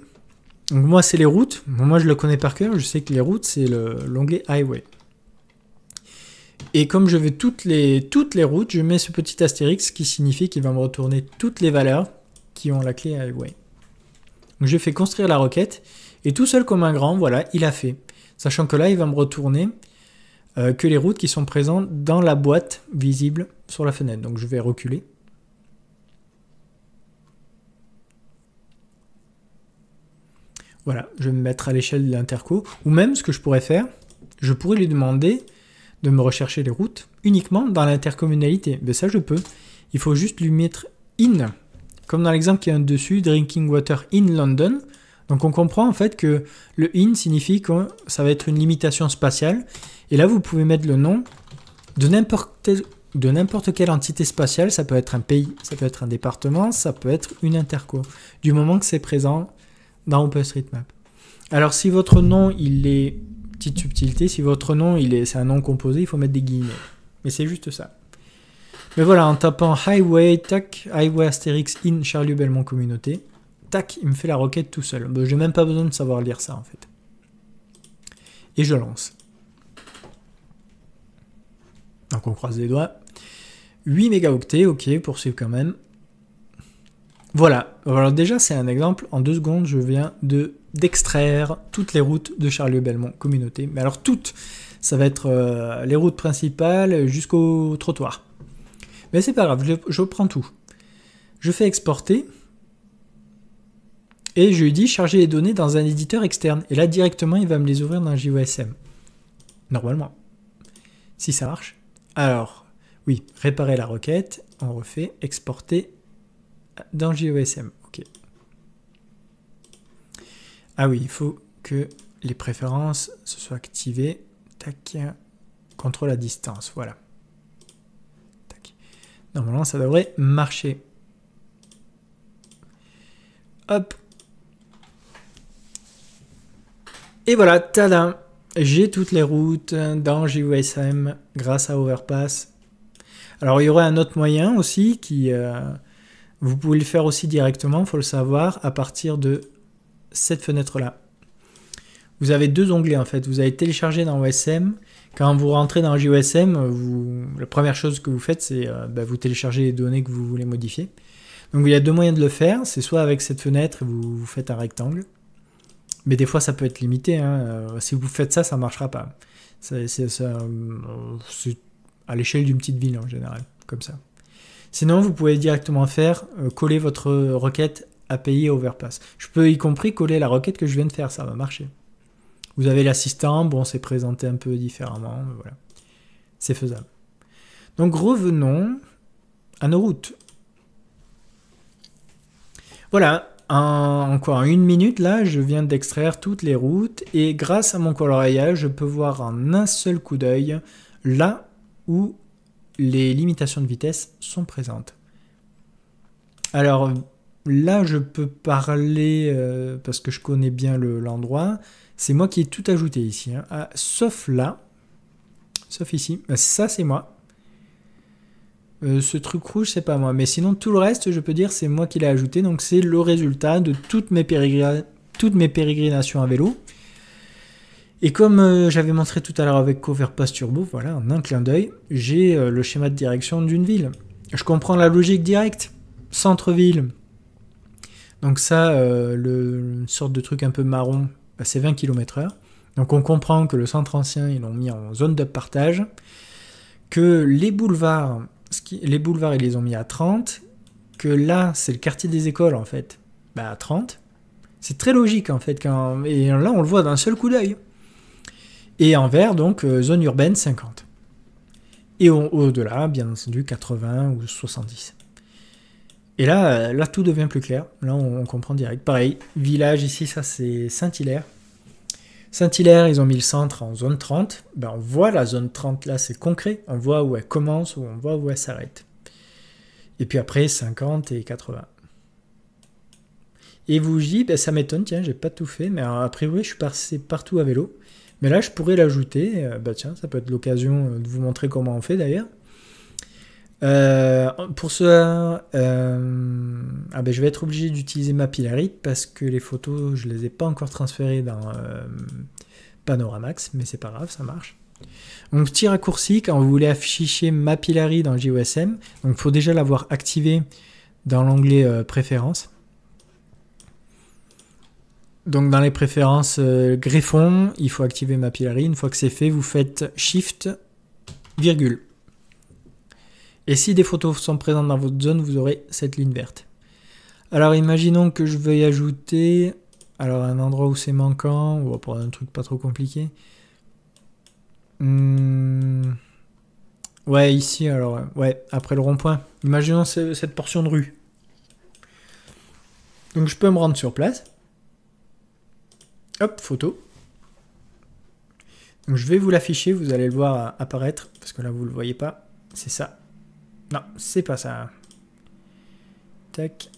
[SPEAKER 1] Donc moi, c'est les routes. moi, je le connais par cœur. Je sais que les routes, c'est l'onglet Highway. Et comme je veux toutes les, routes, je mets ce petit astérix qui signifie qu'il va me retourner toutes les valeurs qui ont la clé Highway. je fais construire la requête. Et tout seul comme un grand, voilà, il a fait. Sachant que là, il va me retourner euh, que les routes qui sont présentes dans la boîte visible sur la fenêtre. Donc je vais reculer. Voilà, je vais me mettre à l'échelle de l'interco. Ou même, ce que je pourrais faire, je pourrais lui demander de me rechercher les routes uniquement dans l'intercommunalité. Mais ben, ça, je peux. Il faut juste lui mettre in, comme dans l'exemple qui est en dessus, drinking water in London. Donc on comprend en fait que le in signifie que ça va être une limitation spatiale. Et là, vous pouvez mettre le nom de n'importe de n'importe quelle entité spatiale, ça peut être un pays, ça peut être un département, ça peut être une interco, du moment que c'est présent dans OpenStreetMap. Alors si votre nom il est petite subtilité, si votre nom il est c'est un nom composé, il faut mettre des guillemets. Mais c'est juste ça. Mais voilà, en tapant highway tac highway asterix in Charlie Belmont communauté, tac, il me fait la requête tout seul. Je n'ai même pas besoin de savoir lire ça en fait. Et je lance. Donc on croise les doigts. 8 mégaoctets, ok, poursuivre quand même. Voilà, alors déjà c'est un exemple, en deux secondes je viens de d'extraire toutes les routes de Charlie Belmont communauté, mais alors toutes, ça va être euh, les routes principales jusqu'au trottoir. Mais c'est pas grave, je, je, prends tout. Je fais exporter et je lui dis charger les données dans un éditeur externe. Et là directement il va me les ouvrir dans JOSM. Normalement. Si ça marche. Alors, oui, réparer la requête, on refait, exporter, dans JOSM, ok. Ah oui, il faut que les préférences se soient activées. Tac, contrôle à distance, voilà. Tac. Normalement, ça devrait marcher. Hop. Et voilà, tada. J'ai toutes les routes dans GOSM grâce à Overpass. Alors, il y aurait un autre moyen aussi qui... Euh, vous pouvez le faire aussi directement, il faut le savoir, à partir de cette fenêtre-là. Vous avez deux onglets en fait. Vous allez télécharger dans OSM. Quand vous rentrez dans JOSM, la première chose que vous faites, c'est euh, bah, vous téléchargez les données que vous voulez modifier. Donc il y a deux moyens de le faire. C'est soit avec cette fenêtre, vous, vous faites un rectangle. Mais des fois, ça peut être limité. Hein. Euh, si vous faites ça, ça ne marchera pas. Euh, c'est à l'échelle d'une petite ville en général, comme ça. Sinon, vous pouvez directement faire euh, coller votre requête API Overpass. Je peux y compris coller la requête que je viens de faire, ça va marcher. Vous avez l'assistant, bon, c'est présenté un peu différemment, mais voilà. C'est faisable. Donc revenons à nos routes. Voilà, encore une minute là, je viens d'extraire toutes les routes et grâce à mon coloriage, je peux voir en un seul coup d'œil là où les limitations de vitesse sont présentes. Alors là, je peux parler euh, parce que je connais bien l'endroit. c'est moi qui ai tout ajouté ici. Hein. Ah, sauf là. Sauf ici. Euh, ça, c'est moi. Euh, ce truc rouge, c'est pas moi. Mais sinon, tout le reste, je peux dire, c'est moi qui l'ai ajouté. Donc, c'est le résultat de toutes mes, toutes mes pérégrinations à vélo. Et comme euh, j'avais montré tout à l'heure avec Coverpass Turbo, voilà, en un clin d'œil, j'ai euh, le schéma de direction d'une ville. Je comprends la logique directe. Centre-ville. Donc ça, euh, le une sorte de truc un peu marron, bah, c'est 20 km/h. Donc on comprend que le centre ancien, ils l'ont mis en zone de partage, que les boulevards, les boulevards, ils les ont mis à 30, que là, c'est le quartier des écoles, en fait, bah, à 30. C'est très logique, en fait, et là, on le voit d'un seul coup d'œil. Et en vert, donc euh, zone urbaine 50. Et au-delà, bien entendu, 80 ou 70. Et là, euh, là, tout devient plus clair. Là, on, comprend direct. Pareil, village ici, ça c'est Saint-Hilaire. Saint-Hilaire, ils ont mis le centre en zone 30. Ben, on voit la zone 30 là, c'est concret. On voit où elle commence, où on voit où elle s'arrête. Et puis après, 50 et 80. Et vous, ben, ça m'étonne, tiens, j'ai pas tout fait, mais après priori, je suis passé partout à vélo. Mais là, je pourrais l'ajouter. Euh, bah tiens, ça peut être l'occasion euh, de vous montrer comment on fait d'ailleurs. Euh, pour cela, ah, ben je vais être obligé d'utiliser Mapillary parce que les photos, je ne les ai pas encore transférées dans Panoramax, mais c'est pas grave, ça marche. Donc petit raccourci, quand vous voulez afficher Mapillary dans JOSM, il faut déjà l'avoir activé dans l'onglet Préférences. Donc dans les préférences euh, greffons, il faut activer ma Mapillary. Une fois que c'est fait, vous faites Shift, virgule. Et si des photos sont présentes dans votre zone, vous aurez cette ligne verte. Alors imaginons que je veuille ajouter... Alors un endroit où c'est manquant, on va prendre un truc pas trop compliqué. Hmm. Ouais, ici, alors, euh, ouais, après le rond-point. Imaginons cette portion de rue. Donc je peux me rendre sur place. Hop, photo. je vais vous l'afficher, vous allez le voir euh, apparaître, parce que là vous le voyez pas. C'est ça. Non, c'est pas ça. Tac.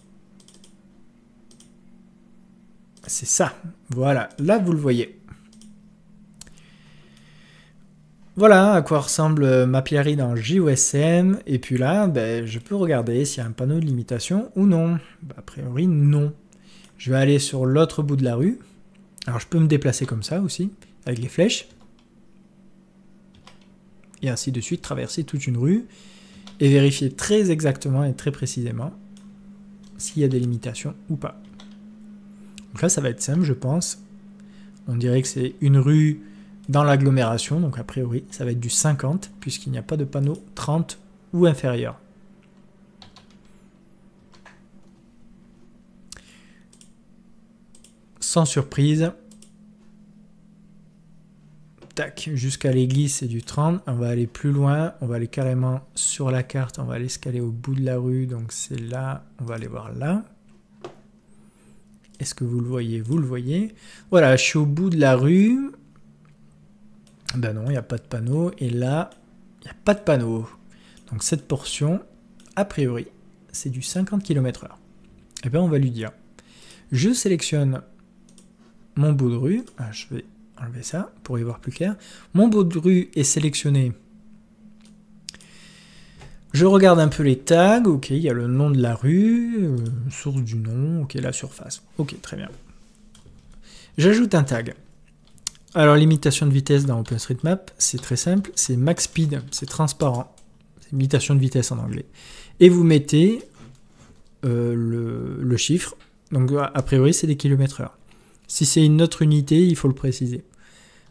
[SPEAKER 1] C'est ça. Voilà, là vous le voyez. Voilà à quoi ressemble euh, ma pierre dans JOSM. Et puis là, ben, je peux regarder s'il y a un panneau de limitation ou non. Ben, a priori, non. Je vais aller sur l'autre bout de la rue. Alors je peux me déplacer comme ça aussi, avec les flèches. Et ainsi de suite, traverser toute une rue et vérifier très exactement et très précisément s'il y a des limitations ou pas. Donc là, ça va être simple, je pense. On dirait que c'est une rue dans l'agglomération, donc a priori, ça va être du 50, puisqu'il n'y a pas de panneau 30 ou inférieur. sans surprise. Tac, jusqu'à l'église, c'est du 30. On va aller plus loin. On va aller carrément sur la carte. On va aller scaler au bout de la rue. Donc c'est là. On va aller voir là. Est-ce que vous le voyez Vous le voyez. Voilà, je suis au bout de la rue. Ben non, il n'y a pas de panneau. Et là, il n'y a pas de panneau. Donc cette portion, a priori, c'est du 50 km heure. Et eh bien on va lui dire, je sélectionne mon bout de rue, ah, je vais enlever ça pour y voir plus clair, mon bout de rue est sélectionné. Je regarde un peu les tags, ok, il y a le nom de la rue, euh, source du nom, ok, la surface, ok, très bien. J'ajoute un tag. Alors, limitation de vitesse dans OpenStreetMap, c'est très simple, c'est max speed, c'est transparent, c'est limitation de vitesse en anglais. Et vous mettez euh, le, le, chiffre, donc a priori c'est des kilomètres heure. Si c'est une autre unité, il faut le préciser.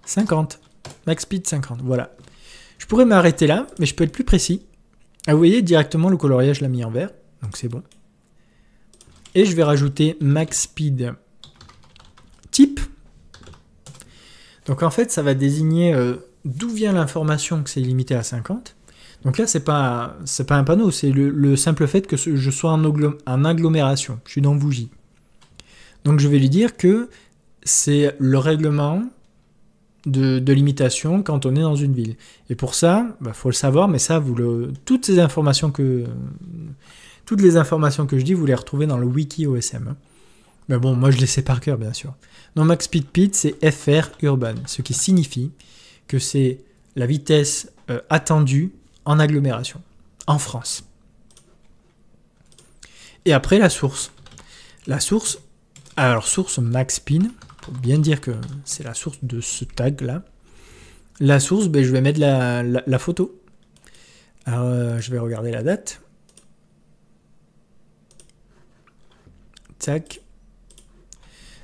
[SPEAKER 1] 50. Max speed 50, voilà. Je pourrais m'arrêter là, mais je peux être plus précis. Ah, vous voyez, directement le coloriage l'a mis en vert, donc c'est bon. Et je vais rajouter max speed type. Donc en fait, ça va désigner euh, d'où vient l'information que c'est limité à 50. Donc là, c'est pas pas un panneau, c'est le, simple fait que je sois en, en agglomération. Je suis dans Bougie. Donc je vais lui dire que c'est le règlement de, limitation quand on est dans une ville. Et pour ça, il bah, faut le savoir, mais ça, vous le, toutes ces informations que toutes les informations que je dis, vous les retrouvez dans le wiki OSM. Mais bon, moi je les sais par cœur, bien sûr. Max Speed Pit, c'est FR urban, ce qui signifie que c'est la vitesse euh, attendue en agglomération, en France. Et après la source. La source, alors source MaxPin, bien dire que c'est la source de ce tag là. La source, ben, je vais mettre la, photo. Alors, euh, je vais regarder la date. Tac.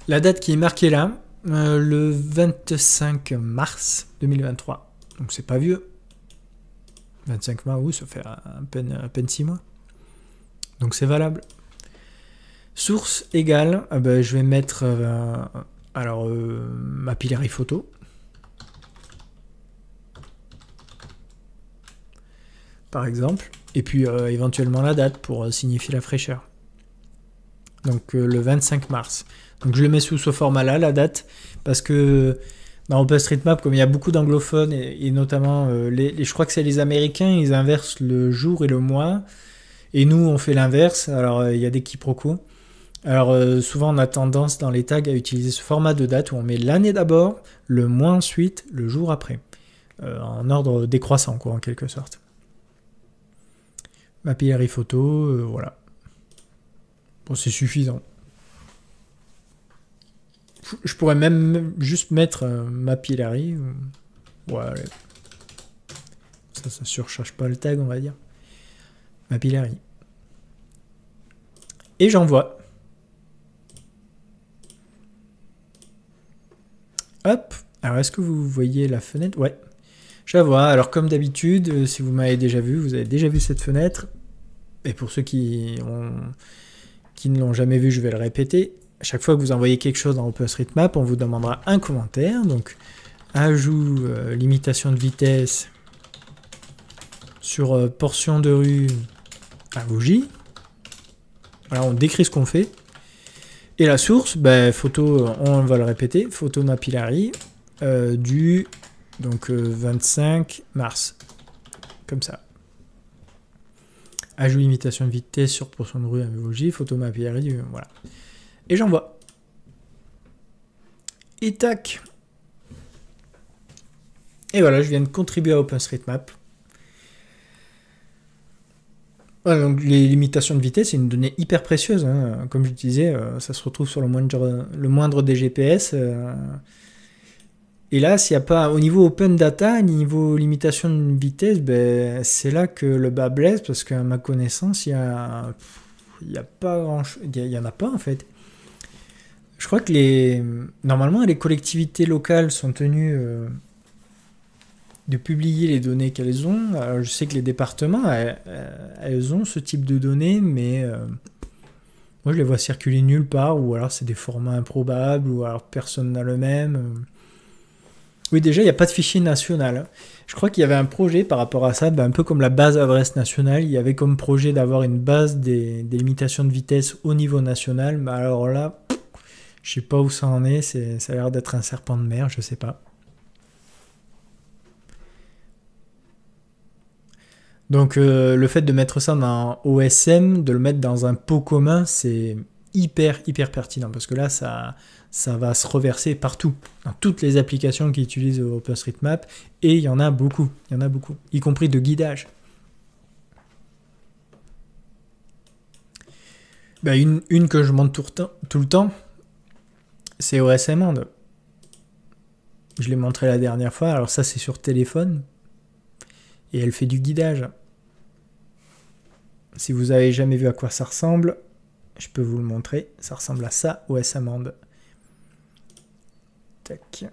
[SPEAKER 1] La date qui est marquée là, euh, le 25 mars 2023. Donc c'est pas vieux. 25 mars, oui, ça fait à peine, à peine 6 mois. Donc c'est valable. Source égale, ah ben, je vais mettre euh, alors, euh, ma Photo. Par exemple. Et puis euh, éventuellement la date pour euh, signifier la fraîcheur. Donc le 25 mars. Donc je le mets sous ce format-là, la date, parce que dans OpenStreetMap, comme il y a beaucoup d'anglophones, et, notamment, les, je crois que c'est les Américains, ils inversent le jour et le mois. Et nous, on fait l'inverse. Alors, il y a des quiproquos. Alors euh, souvent on a tendance dans les tags à utiliser ce format de date où on met l'année d'abord, le mois ensuite, le jour après. Euh, en ordre décroissant quoi en quelque sorte. Ma photo, euh, voilà. Bon c'est suffisant. Je pourrais même juste mettre ma Voilà. Ça, ça surcharge pas le tag on va dire. Ma Et j'envoie. Hop. Alors, est-ce que vous voyez la fenêtre Ouais. Je la vois. Alors, comme d'habitude, euh, si vous m'avez déjà vu, vous avez déjà vu cette fenêtre. Et pour ceux qui, qui ne l'ont jamais vu, je vais le répéter. À chaque fois que vous envoyez quelque chose dans OpenStreetMap, on vous demandera un commentaire. Donc, ajout, euh, limitation de vitesse sur euh, portion de rue à bougie. Voilà, on décrit ce qu'on fait. Et la source, ben, photo, euh, on va le répéter, photo mapillary euh, du donc, 25 euh, mars. Comme ça. Ajout limitation de vitesse sur pourcent de rue à photo mapillary, voilà. Et j'envoie. Et tac. Et voilà, je viens de contribuer à OpenStreetMap les limitations de vitesse, c'est une donnée hyper précieuse. Hein. Comme je disais, euh, ça se retrouve sur le moindre, le moindre des GPS. Euh. Et là, s'il y a pas, au niveau open data, au niveau limitation de vitesse, ben, c'est là que le bas blesse, parce qu'à ma connaissance, il n'y a, y a pas Il y en a pas, en fait. Je crois que les. Normalement, les collectivités locales sont tenues. Euh, de publier les données qu'elles ont. Euh, je sais que les départements, euh, elles, ont ce type de données, mais euh, moi je les vois circuler nulle part, ou alors c'est des formats improbables, ou alors personne n'a le même. Oui, déjà, il n'y a pas de fichier national. Je crois qu'il y avait un projet par rapport à ça, ben, un peu comme la base adresse nationale. Il y avait comme projet d'avoir une base des, limitations de vitesse au niveau national. Mais alors là, je sais pas où ça en est. ça a l'air d'être un serpent de mer, je sais pas. Donc euh, le fait de mettre ça dans OSM, de le mettre dans un pot commun, c'est hyper hyper pertinent parce que là ça ça va se reverser partout dans toutes les applications qui utilisent OpenStreetMap et il y en a beaucoup, il y en a beaucoup, y compris de guidage. Bah, une, que je monte tout, le temps, c'est OSM Je l'ai montré la dernière fois, alors ça c'est sur téléphone. Et elle fait du guidage. Si vous avez jamais vu à quoi ça ressemble, je peux vous le montrer. Ça ressemble à ça, ou OS Amande. Tac.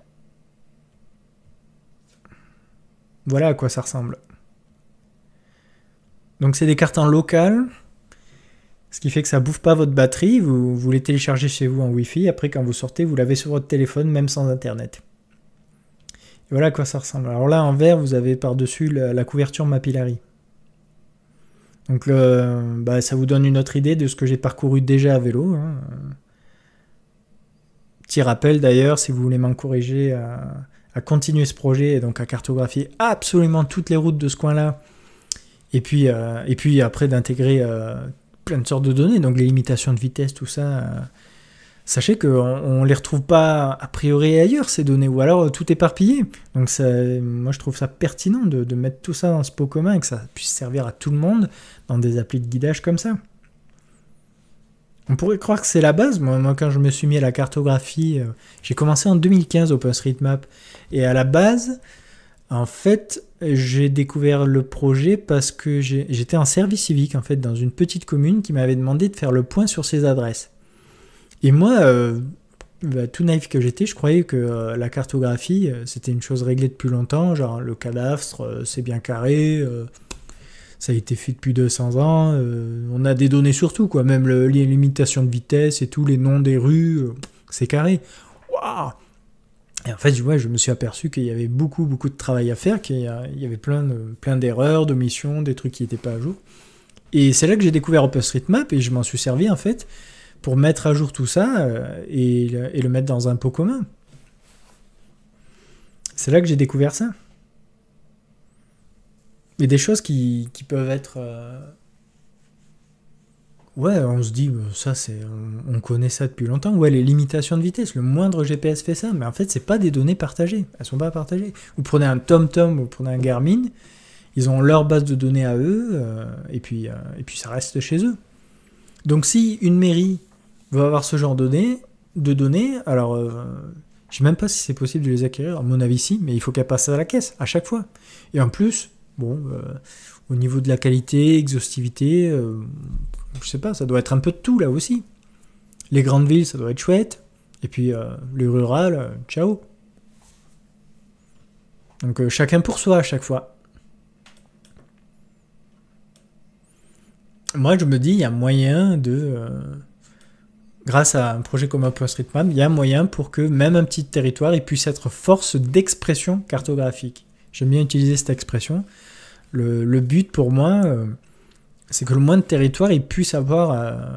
[SPEAKER 1] Voilà à quoi ça ressemble. Donc c'est des cartes en local, ce qui fait que ça bouffe pas votre batterie, vous, les téléchargez chez vous en Wi-Fi, après quand vous sortez, vous l'avez sur votre téléphone, même sans Internet. Et voilà à quoi ça ressemble. Alors là, en vert, vous avez par-dessus la, la couverture Mapillary. Donc bah, ça vous donne une autre idée de ce que j'ai parcouru déjà à vélo. Hein. Petit rappel d'ailleurs, si vous voulez m'encourager à, continuer ce projet et donc à cartographier absolument toutes les routes de ce coin-là, et puis, euh, et puis après d'intégrer euh, plein de sortes de données, donc les limitations de vitesse, tout ça, euh, sachez qu'on ne les retrouve pas a priori ailleurs, ces données, ou alors euh, tout éparpillé. Donc moi je trouve ça pertinent de, mettre tout ça dans ce pot commun et que ça puisse servir à tout le monde dans des applis de guidage comme ça. On pourrait croire que c'est la base. Moi, quand je me suis mis à la cartographie, euh, j'ai commencé en 2015 OpenStreetMap. Et à la base, en fait, j'ai découvert le projet parce que j'étais en service civique, en fait, dans une petite commune qui m'avait demandé de faire le point sur ses adresses. Et moi, euh, bah, tout naïf que j'étais, je croyais que euh, la cartographie, euh, c'était une chose réglée depuis longtemps, genre le cadastre, c'est bien carré, ça a été fait depuis 200 ans, on a des données tout, quoi, même les limitations de vitesse et tous les noms des rues, c'est carré. Waouh et en fait, je, je me suis aperçu qu'il y avait beaucoup, beaucoup de travail à faire, qu'il y avait plein, de, plein d'erreurs, d'omissions, des trucs qui n'étaient pas à jour. Et c'est là que j'ai découvert OpenStreetMap et je m'en suis servi en fait pour mettre à jour tout ça euh, et, le mettre dans un pot commun. C'est là que j'ai découvert ça. Et des choses qui, peuvent être... Euh, ouais, on se dit, euh, ça c'est... On, connaît ça depuis longtemps. Ouais, les limitations de vitesse, le moindre GPS fait ça, mais en fait, c'est pas des données partagées. Elles sont pas partagées. Vous prenez un TomTom, vous prenez un Garmin, ils ont leur base de données à eux, et, puis, et puis ça reste chez eux. Donc si une mairie va avoir ce genre de données, de données alors euh, je ne sais même pas si c'est possible de les acquérir, à mon avis si, mais il faut qu'elles passe à la caisse à chaque fois. Et en plus, bon, euh, au niveau de la qualité, exhaustivité, euh, je sais pas, ça doit être un peu de tout là aussi. Les grandes villes, ça doit être chouette, et puis le rural, ciao. Donc chacun pour soi à chaque fois. Moi je me dis, il y a moyen de grâce à un projet comme OpenStreetMap, il y a moyen pour que même un petit territoire puisse être force d'expression cartographique. J'aime bien utiliser cette expression. Le, but pour moi, euh, c'est que le moins de territoire puisse avoir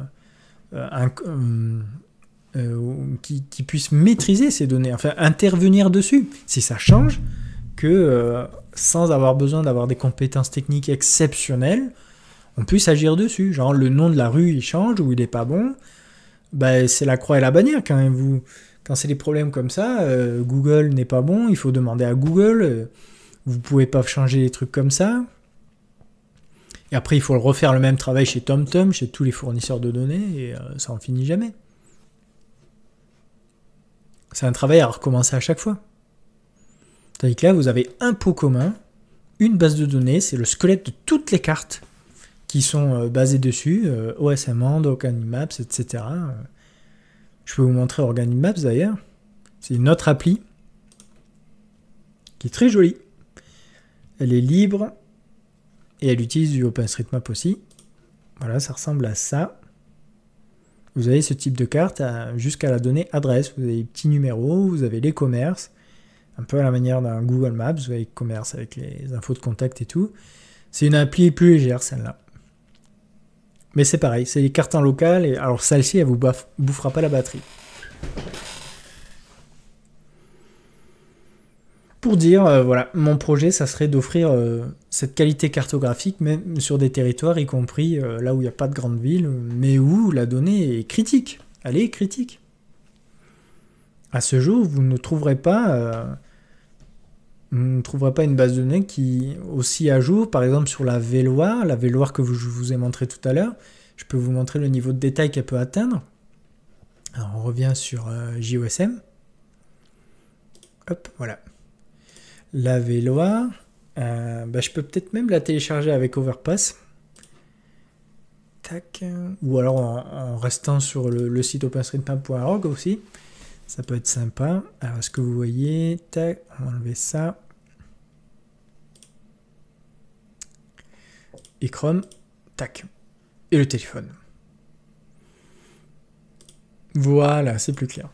[SPEAKER 1] euh, euh, un, qui, puisse maîtriser ces données, enfin intervenir dessus. Si ça change, que sans avoir besoin d'avoir des compétences techniques exceptionnelles, on puisse agir dessus. Genre le nom de la rue il change ou il n'est pas bon bah, c'est la croix et la bannière quand Vous, quand c'est des problèmes comme ça, euh, Google n'est pas bon, il faut demander à Google. Vous euh, vous pouvez pas changer les trucs comme ça. Et après, il faut refaire le même travail chez TomTom, chez tous les fournisseurs de données, et euh, ça n'en finit jamais. C'est un travail à recommencer à chaque fois. C'est-à-dire que là, vous avez un pot commun, une base de données, c'est le squelette de toutes les cartes qui sont euh, basés dessus, euh, OSMand, OrganiMaps, etc. Euh, je peux vous montrer OrganiMaps d'ailleurs. C'est une autre appli qui est très jolie. Elle est libre et elle utilise du OpenStreetMap aussi. Voilà, ça ressemble à ça. Vous avez ce type de carte jusqu'à la donnée adresse. Vous avez les petits numéros, vous avez les commerces, un peu à la manière d'un Google Maps, vous avez les avec les infos de contact et tout. C'est une appli plus légère celle-là. Mais c'est pareil, c'est les en local et alors celle-ci, elle vous bouffera pas la batterie. Pour dire, euh, voilà, mon projet, ça serait d'offrir euh, cette qualité cartographique, même sur des territoires, y compris euh, là où il n'y a pas de grande ville, mais où la donnée est critique. Elle est critique. À ce jour, vous ne trouverez pas ne trouverait pas une base de données qui aussi à jour, par exemple sur la Véloire, la Véloire que je vous ai montré tout à l'heure, je peux vous montrer le niveau de détail qu'elle peut atteindre. Alors on revient sur euh, JOSM. Hop, voilà. La Véloire, euh, bah, je peux peut-être même la télécharger avec Overpass. Tac. Ou alors en, restant sur le, site openstreetmap.org aussi. Ça peut être sympa. Alors, est-ce que vous voyez Tac, on va enlever ça. et Chrome, tac, et le téléphone. Voilà, c'est plus clair.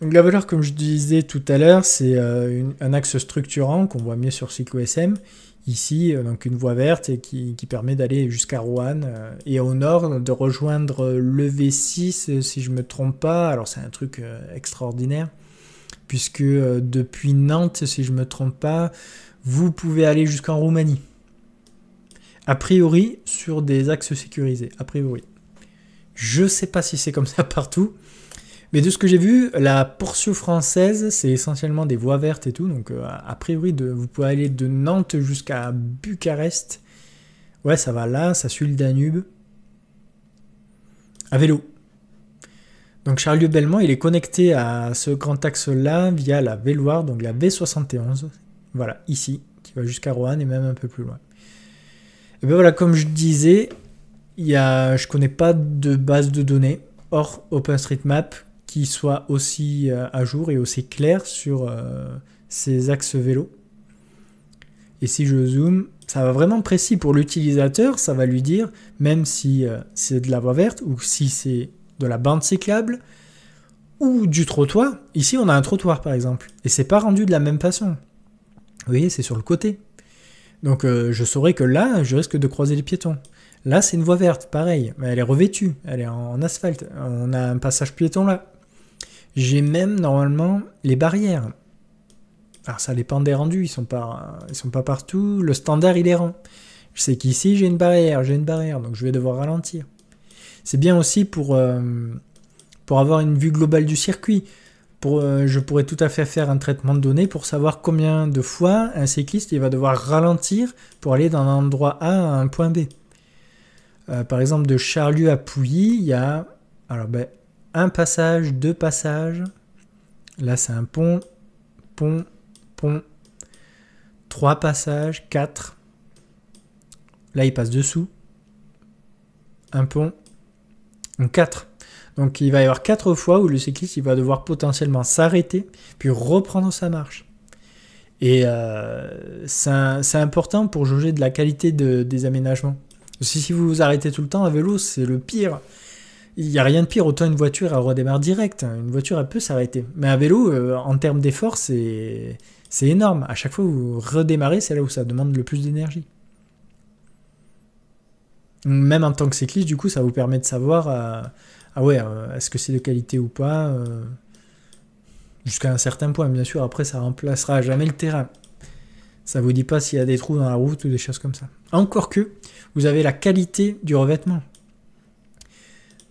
[SPEAKER 1] Donc la valeur, comme je disais tout à l'heure, c'est euh, un axe structurant qu'on voit mieux sur CycloSM. Ici, euh, donc une voie verte et qui, permet d'aller jusqu'à Rouen euh, et au nord de rejoindre le V6, si je ne me trompe pas. Alors c'est un truc extraordinaire, puisque depuis Nantes, si je ne me trompe pas, vous pouvez aller jusqu'en Roumanie. A priori, sur des axes sécurisés. A priori. Je sais pas si c'est comme ça partout. Mais de ce que j'ai vu, la portion française, c'est essentiellement des voies vertes et tout. Donc, euh, a priori, de, vous pouvez aller de Nantes jusqu'à Bucarest. Ouais, ça va là, ça suit le Danube. À vélo. Donc, Charlieu-Belmont, il est connecté à ce grand axe-là via la Véloire, donc la V71. Voilà, ici, qui va jusqu'à Roanne et même un peu plus loin. Et eh bien voilà, comme je disais, je ne connais pas de base de données hors OpenStreetMap qui soit aussi euh, à jour et aussi clair sur euh, ces axes vélos. Et si je zoome, ça va vraiment précis pour l'utilisateur, ça va lui dire, même si euh, c'est de la voie verte ou si c'est de la bande cyclable ou du trottoir. Ici, on a un trottoir par exemple, et c'est pas rendu de la même façon. Vous voyez, c'est sur le côté. Donc euh, je saurais que là, je risque de croiser les piétons. Là, c'est une voie verte, pareil, mais elle est revêtue, elle est en, asphalte, on a un passage piéton là. J'ai même normalement les barrières. Alors ça dépend des rendus, ils sont pas, sont pas partout. Le standard il est rang. Je sais qu'ici j'ai une barrière, j'ai une barrière, donc je vais devoir ralentir. C'est bien aussi pour, euh, pour avoir une vue globale du circuit. Euh, je pourrais tout à fait faire un traitement de données pour savoir combien de fois un cycliste il va devoir ralentir pour aller d'un endroit A à un point B. Euh, par exemple, de Charlieu à Pouilly, il y a alors, ben, un passage, deux passages. Là, c'est un pont, pont, pont. Trois passages, quatre. Là, il passe dessous. Un pont. Donc quatre. Donc il va y avoir quatre fois où le cycliste il va devoir potentiellement s'arrêter puis reprendre sa marche. Et euh, c'est important pour juger de la qualité des aménagements. Si, vous vous arrêtez tout le temps à vélo, c'est le pire. Il n'y a rien de pire, autant une voiture, à redémarre direct. Une voiture, elle peut s'arrêter. Mais à vélo, euh, en termes d'effort, c'est énorme. À chaque fois, que vous redémarrez, c'est là où ça demande le plus d'énergie même en tant que cycliste, du coup, ça vous permet de savoir euh, ah ouais, hein, est-ce que c'est de qualité ou pas euh, Jusqu'à un certain point, bien sûr. Après, ça remplacera jamais le terrain. Ça vous dit pas s'il y a des trous dans la route ou des choses comme ça. Encore que, vous avez la qualité du revêtement.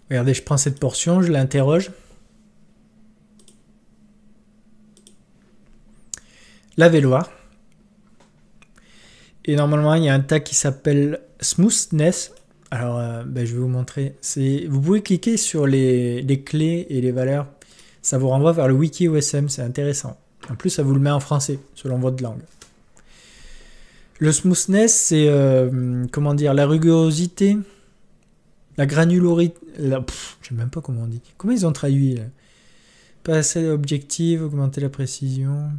[SPEAKER 1] Regardez, je prends cette portion, je l'interroge. La véloire. Et normalement, il y a un tas qui s'appelle smoothness alors, euh, ben, je vais vous montrer. Vous pouvez cliquer sur les, clés et les valeurs. Ça vous renvoie vers le wiki OSM, c'est intéressant. En plus, ça vous le met en français, selon votre langue. Le smoothness, c'est euh, comment dire, la rugosité, la granularité. La, je sais même pas comment on dit. Comment ils ont traduit Pas assez augmenter la précision.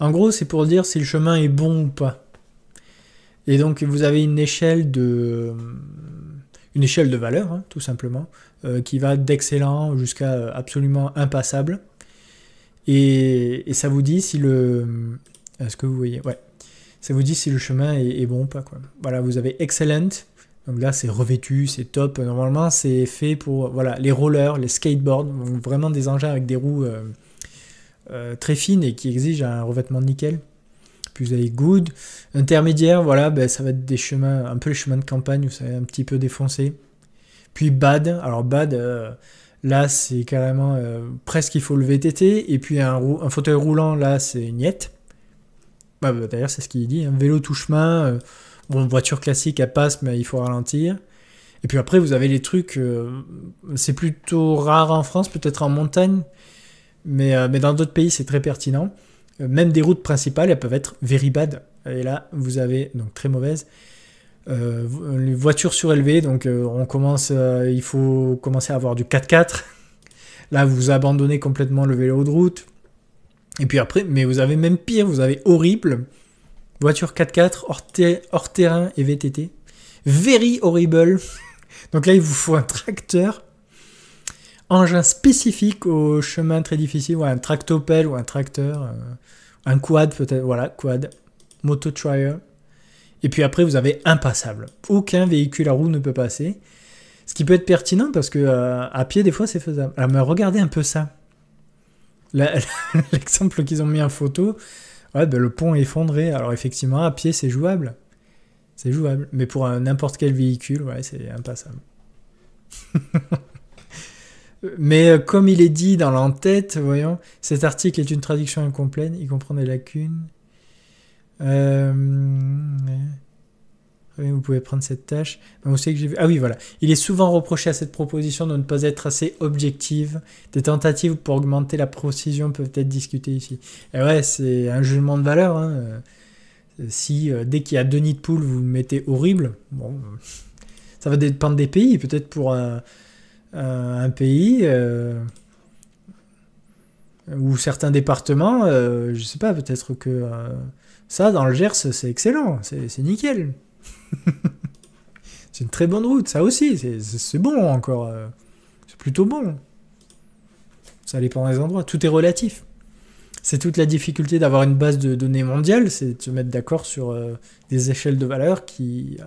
[SPEAKER 1] En gros, c'est pour dire si le chemin est bon ou pas. Et donc vous avez une échelle de une échelle de valeur, hein, tout simplement, euh, qui va d'excellent jusqu'à absolument impassable. Et, ça vous dit si le... Est-ce que vous voyez Ouais. Ça vous dit si le chemin est, bon ou pas. Quoi. Voilà, vous avez excellent. Donc là, c'est revêtu, c'est top. Normalement, c'est fait pour voilà, les rollers, les skateboards, vraiment des engins avec des roues euh, euh, très fines et qui exigent un revêtement de nickel avez Good. Intermédiaire, voilà, ben, ça va être des chemins, un peu les chemins de campagne où savez un petit peu défoncé. Puis Bad, alors Bad, euh, là c'est carrément euh, presque il faut le VTT. Et puis un, fauteuil roulant, là c'est une bah, bah, D'ailleurs, c'est ce qu'il dit. un hein. Vélo tout chemin, euh, bon, voiture classique, elle passe, mais il faut ralentir. Et puis après, vous avez les trucs, c'est plutôt rare en France, peut-être en montagne, mais, mais dans d'autres pays, c'est très pertinent. Euh, même des routes principales, elles peuvent être very bad. Et là, vous avez donc très mauvaise. Euh, euh, les voitures surélevées, donc on commence, il faut commencer à avoir du 4x4. Là, vous abandonnez complètement le vélo de route. Et puis après, mais vous avez même pire, vous avez horrible. Voiture 4x4 hors, hors terrain et VTT. Very horrible. donc là, il vous faut un tracteur engin spécifique au chemin très difficile, ou un tractopelle, ou un tracteur, euh, un quad peut-être, voilà, quad, moto trial. Et puis après, vous avez impassable. Aucun véhicule à roue ne peut passer. Ce qui peut être pertinent parce que euh, à pied, des fois, c'est faisable. Alors, ah, regardez un peu ça. L'exemple qu'ils ont mis en photo, ouais, ben, le pont est effondré. Alors effectivement, à pied, c'est jouable. C'est jouable. Mais pour n'importe quel véhicule, ouais, c'est impassable. Mais euh, comme il est dit dans l'entête, voyons, cet article est une traduction incomplète, il comprend des lacunes. Euh, vous pouvez prendre cette tâche. Ben, que j'ai Ah oui, voilà. Il est souvent reproché à cette proposition de ne pas être assez objective. Des tentatives pour augmenter la précision peuvent être discutées ici. Et ouais, c'est un jugement de valeur. Hein. Euh, si dès qu'il y a deux nids de poule, vous mettez horrible, bon, ça va dépendre des pays. Peut-être pour. Euh, un pays euh, ou certains départements, euh, je sais pas, peut-être que euh, ça, dans le Gers, c'est excellent, c'est nickel. c'est une très bonne route, ça aussi, c'est bon encore, c'est plutôt bon. Ça dépend des endroits, tout est relatif. C'est toute la difficulté d'avoir une base de données mondiale, c'est de se mettre d'accord sur des échelles de valeur qui...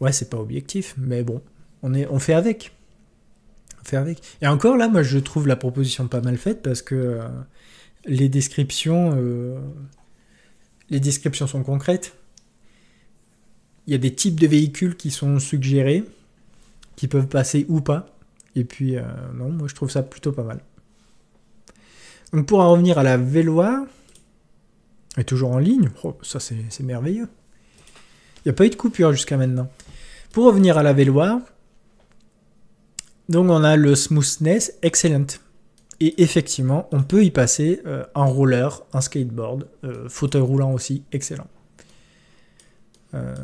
[SPEAKER 1] ouais, c'est pas objectif, mais bon, on, est, on fait avec. Et encore là, moi je trouve la proposition pas mal faite parce que euh, les descriptions, euh, les descriptions sont concrètes. Il y a des types de véhicules qui sont suggérés, qui peuvent passer ou pas. Et puis euh, non, moi je trouve ça plutôt pas mal. Donc pour en revenir à la véloire, est toujours en ligne, oh, ça c'est merveilleux. Il n'y a pas eu de coupure jusqu'à maintenant. Pour revenir à la Véloire, donc on a le smoothness excellent. Et effectivement, on peut y passer en euh, un roller, un skateboard, euh, fauteuil roulant aussi, excellent. Euh,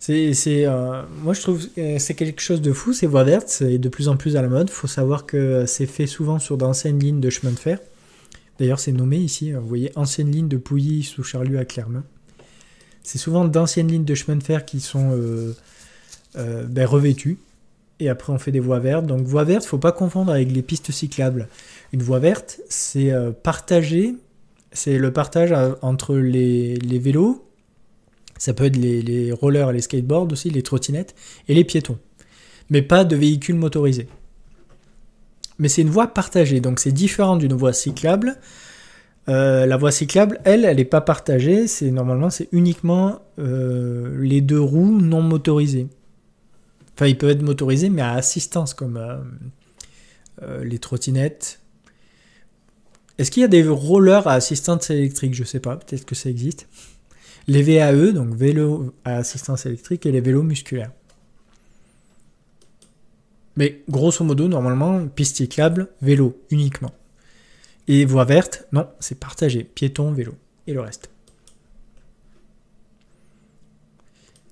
[SPEAKER 1] c'est, moi je trouve que c'est quelque chose de fou, ces voies vertes, c'est de plus en plus à la mode. Il Faut savoir que c'est fait souvent sur d'anciennes lignes de chemin de fer. D'ailleurs, c'est nommé ici, vous voyez, ancienne ligne de Pouilly sous Charlieu à Clermont. C'est souvent d'anciennes lignes de chemin de fer qui sont euh, ben, Et après, on fait des voies vertes. Donc, voies vertes, faut pas confondre avec les pistes cyclables. Une voie verte, c'est euh, partagé, c'est le partage euh, entre les, vélos, ça peut être les, rollers et les skateboards aussi, les trottinettes, et les piétons. Mais pas de véhicules motorisés. Mais c'est une voie partagée, donc c'est différent d'une voie cyclable. Euh, la voie cyclable, elle, elle n'est pas partagée. C'est normalement, c'est uniquement les deux roues non motorisées. Enfin, peut être motorisé, mais à assistance, comme euh, euh, les trottinettes. Est-ce qu'il y a des rollers à assistance électrique Je ne sais pas, peut-être que ça existe. Les VAE, donc vélo à assistance électrique, et les vélos musculaires. Mais grosso modo, normalement, piste cyclable, vélo uniquement. Et voie verte, non, c'est partagé, piéton, vélo et le reste.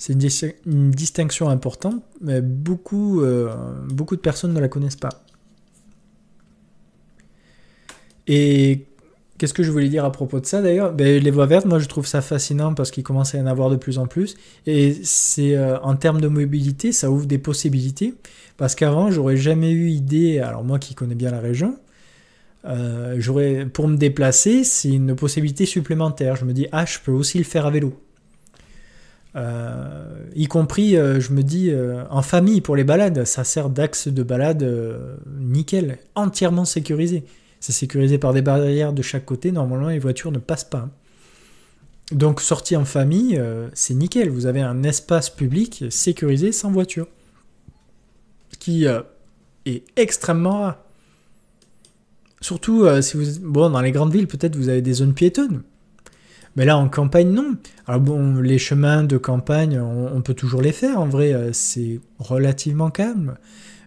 [SPEAKER 1] C'est une, distinction importante, mais beaucoup, euh, beaucoup de personnes ne la connaissent pas. Et qu'est-ce que je voulais dire à propos de ça d'ailleurs ben, Les voies vertes, moi je trouve ça fascinant parce qu'il commence à y en avoir de plus en plus. Et c'est euh, en termes de mobilité, ça ouvre des possibilités. Parce qu'avant, j'aurais jamais eu idée, alors moi qui connais bien la région, euh, pour me déplacer, c'est une possibilité supplémentaire. Je me dis, ah, je peux aussi le faire à vélo. Euh, y compris, euh, je me dis, euh, en famille pour les balades, ça sert d'axe de balade nickel, entièrement sécurisé. C'est sécurisé par des barrières de chaque côté, normalement les voitures ne passent pas. Donc sortie en famille, c'est nickel, vous avez un espace public sécurisé sans voiture, qui est extrêmement rare. Surtout si vous... Bon, dans les grandes villes, peut-être vous avez des zones piétonnes, mais là, en campagne, non. Alors bon, les chemins de campagne, on, peut toujours les faire. En vrai, euh, c'est relativement calme.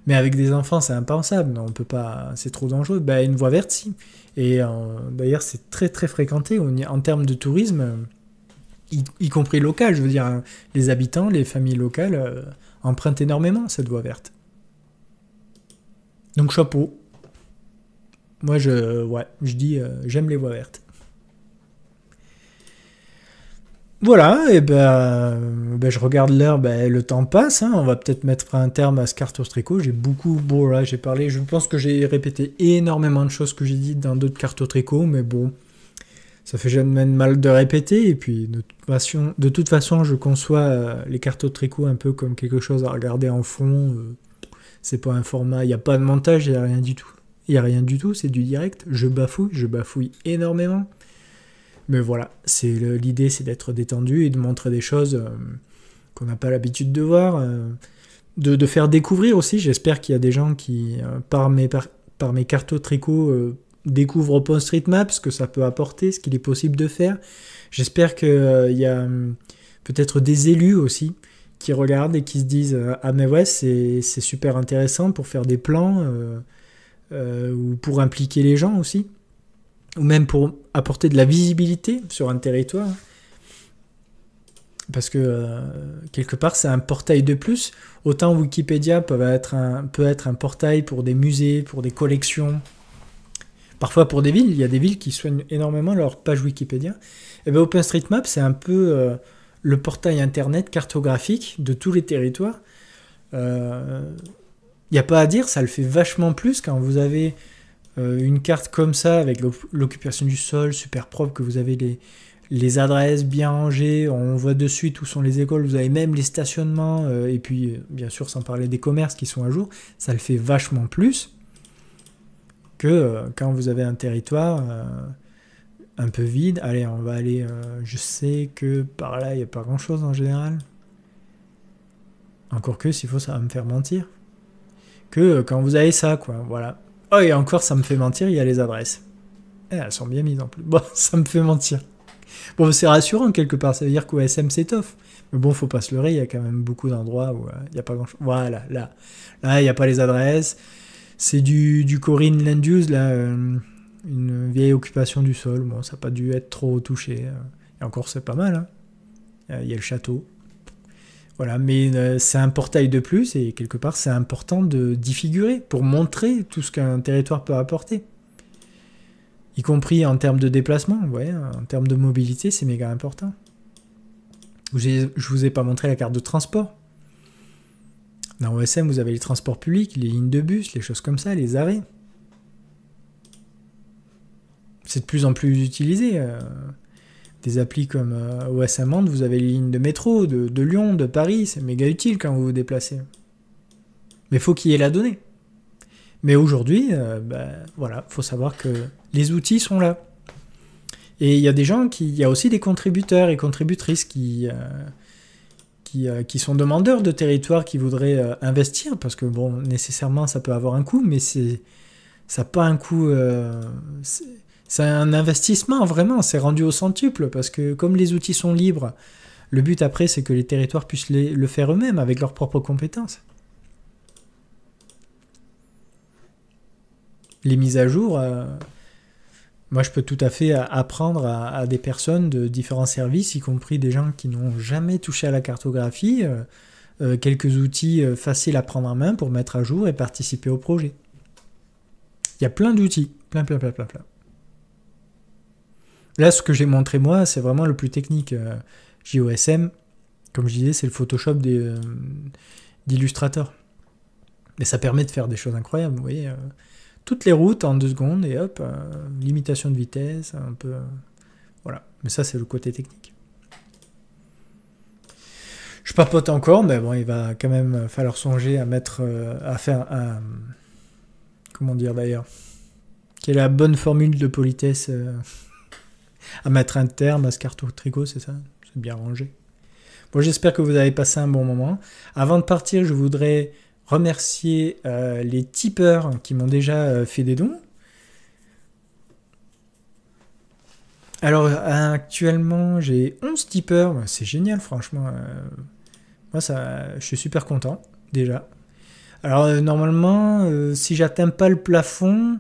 [SPEAKER 1] Mais avec des enfants, c'est impensable. on peut pas. C'est trop dangereux. Ben, une voie verte, si. Et euh, d'ailleurs, c'est très très fréquenté en termes de tourisme, y, compris local. Je veux dire, hein, les habitants, les familles locales euh, empruntent énormément cette voie verte. Donc chapeau. Moi, je, ouais, je dis, j'aime les voies vertes. Voilà, et ben, euh, ben je regarde l'heure, ben, le temps passe. Hein. on va peut-être mettre un terme à ce carto Tricot. J'ai beaucoup, bon là, j'ai parlé, je pense que j'ai répété énormément de choses que j'ai dites dans d'autres carto Tricot, mais bon, ça fait jamais mal de répéter. Et puis, de toute façon, de toute façon je conçois euh, les carto Tricot un peu comme quelque chose à regarder en fond. Euh, c'est pas un format, il n'y a pas de montage, il n'y a rien du tout. Il n'y a rien du tout, c'est du direct. Je bafouille, je bafouille énormément. Mais voilà, c'est l'idée, c'est d'être détendu et de montrer des choses euh, qu'on n'a pas l'habitude de voir, euh, de, faire découvrir aussi. J'espère qu'il y a des gens qui, euh, par, mes, par, par mes cartes tricot, découvrent OpenStreetMap, ce que ça peut apporter, ce qu'il est possible de faire. J'espère qu'il y a hum, peut-être des élus aussi qui regardent et qui se disent Ah, mais ouais, c'est super intéressant pour faire des plans ou pour impliquer les gens aussi ou même pour apporter de la visibilité sur un territoire. Parce que euh, quelque part, c'est un portail de plus. Autant Wikipédia peut être, un, peut être un portail pour des musées, pour des collections, parfois pour des villes. Il y a des villes qui soignent énormément leur page Wikipédia. Et eh bien OpenStreetMap, c'est un peu euh, le portail internet cartographique de tous les territoires. Euh, il n'y a pas à dire, ça le fait vachement plus quand vous avez euh, une carte comme ça, avec l'occupation du sol, super propre, que vous avez les, les adresses bien rangées, on voit de suite où sont les écoles, vous avez même les stationnements, euh, et puis euh, bien sûr sans parler des commerces qui sont à jour, ça le fait vachement plus que quand vous avez un territoire un peu vide. Allez, on va aller, je sais que par là il n'y a pas grand chose en général. Encore que s'il faut, ça va me faire mentir. Que quand vous avez ça, quoi, voilà. Oh, et encore, ça me fait mentir, il y a les adresses. Eh, elles sont bien mises en plus. Bon, ça me fait mentir. Bon, c'est rassurant quelque part, ça veut dire qu'au SM c'est tough. Mais bon, faut pas se leurrer, il y a quand même beaucoup d'endroits où euh, il n'y a pas grand chose. Voilà, là. Là, il n'y a pas les adresses. C'est du, du Corinne Landuse, là, euh, une vieille occupation du sol. Bon, ça n'a pas dû être trop touché. Euh. Et encore, c'est pas mal. Hein. Il hein. y a le château. Voilà, mais euh, c'est un portail de plus et quelque part c'est important de d'y pour montrer tout ce qu'un territoire peut apporter. Y compris en termes de déplacement, ouais, en termes de mobilité, c'est méga important. Je vous ai pas montré la carte de transport. Dans OSM, vous avez les transports publics, les lignes de bus, les choses comme ça, les arrêts. C'est de plus en plus utilisé. Euh, des applis comme OSM euh, OS vous avez les lignes de métro, de, Lyon, de Paris, c'est méga utile quand vous vous déplacez. Mais faut qu'il y ait la donnée. Mais aujourd'hui, euh, bah, voilà, faut savoir que les outils sont là. Et il y a des gens qui, il y a aussi des contributeurs et contributrices qui, euh, qui, sont demandeurs de territoire, qui voudraient investir, parce que bon, nécessairement, ça peut avoir un coût, mais c'est, ça pas un coût, c'est un investissement vraiment, c'est rendu au centuple parce que comme les outils sont libres, le but après c'est que les territoires puissent le faire eux-mêmes avec leurs propres compétences. Les mises à jour, euh, moi je peux tout à fait apprendre à, des personnes de différents services, y compris des gens qui n'ont jamais touché à la cartographie, euh, euh, quelques outils faciles à prendre en main pour mettre à jour et participer au projet. Il y a plein d'outils, plein, plein, plein, plein, plein. Là, ce que j'ai montré moi, c'est vraiment le plus technique. Euh, JOSM, comme je disais, c'est le Photoshop euh, d'illustrateurs. Mais ça permet de faire des choses incroyables, vous voyez. Euh. toutes les routes en deux secondes et hop, limitation de vitesse, un peu. voilà. Mais ça, c'est le côté technique. Je papote encore, mais bon, il va quand même falloir songer à mettre. à faire. un comment dire d'ailleurs Quelle est la bonne formule de politesse à mettre un terme à ce carton tricot, c'est ça C'est bien rangé. Bon, j'espère que vous avez passé un bon moment. Avant de partir, je voudrais remercier euh, les tipeurs qui m'ont déjà euh, fait des dons. Alors actuellement j'ai 11 tipeurs, c'est génial franchement. Euh, moi ça, je suis super content déjà. Alors normalement si j'atteins pas le plafond,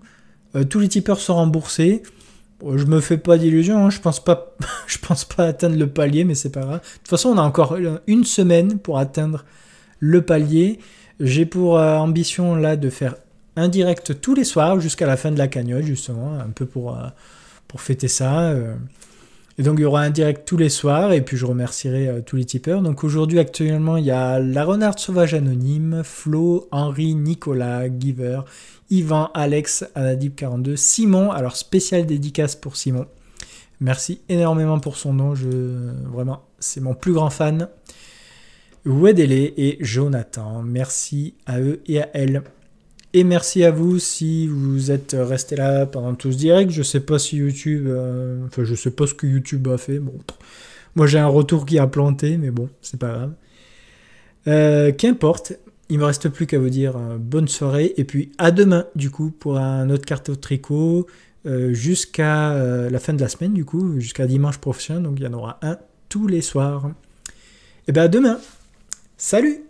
[SPEAKER 1] tous les tipeurs sont remboursés je me fais pas d'illusions, hein. je pense pas, je pense pas atteindre le palier, mais c'est pas grave. De toute façon, on a encore une semaine pour atteindre le palier. J'ai pour euh, ambition là de faire un direct tous les soirs jusqu'à la fin de la cagnotte, justement, un peu pour, euh, pour fêter ça. Euh. Et donc il y aura un direct tous les soirs, et puis je remercierai tous les tipeurs. Donc aujourd'hui, actuellement, il y a La Renarde Sauvage Anonyme, Flo, Henri, Nicolas, Giver, Yvan, Alex, Anadip42, Simon. Alors, spécial dédicace pour Simon. Merci énormément pour son nom, Je, vraiment, c'est mon plus grand fan. Wedele et Jonathan. Merci à eux et à elle. Et merci à vous si vous êtes resté là pendant tout ce direct. Je sais pas si YouTube. Euh, enfin, je sais pas ce que YouTube a fait. Bon, moi j'ai un retour qui a planté, mais bon, c'est pas grave. Euh, qu'importe. Il me reste plus qu'à vous dire euh, bonne soirée et puis à demain du coup pour un autre carton tricot euh, jusqu'à euh, la fin de la semaine du coup, jusqu'à dimanche prochain. Donc il y en aura un tous les soirs. Et eh bien à demain. Salut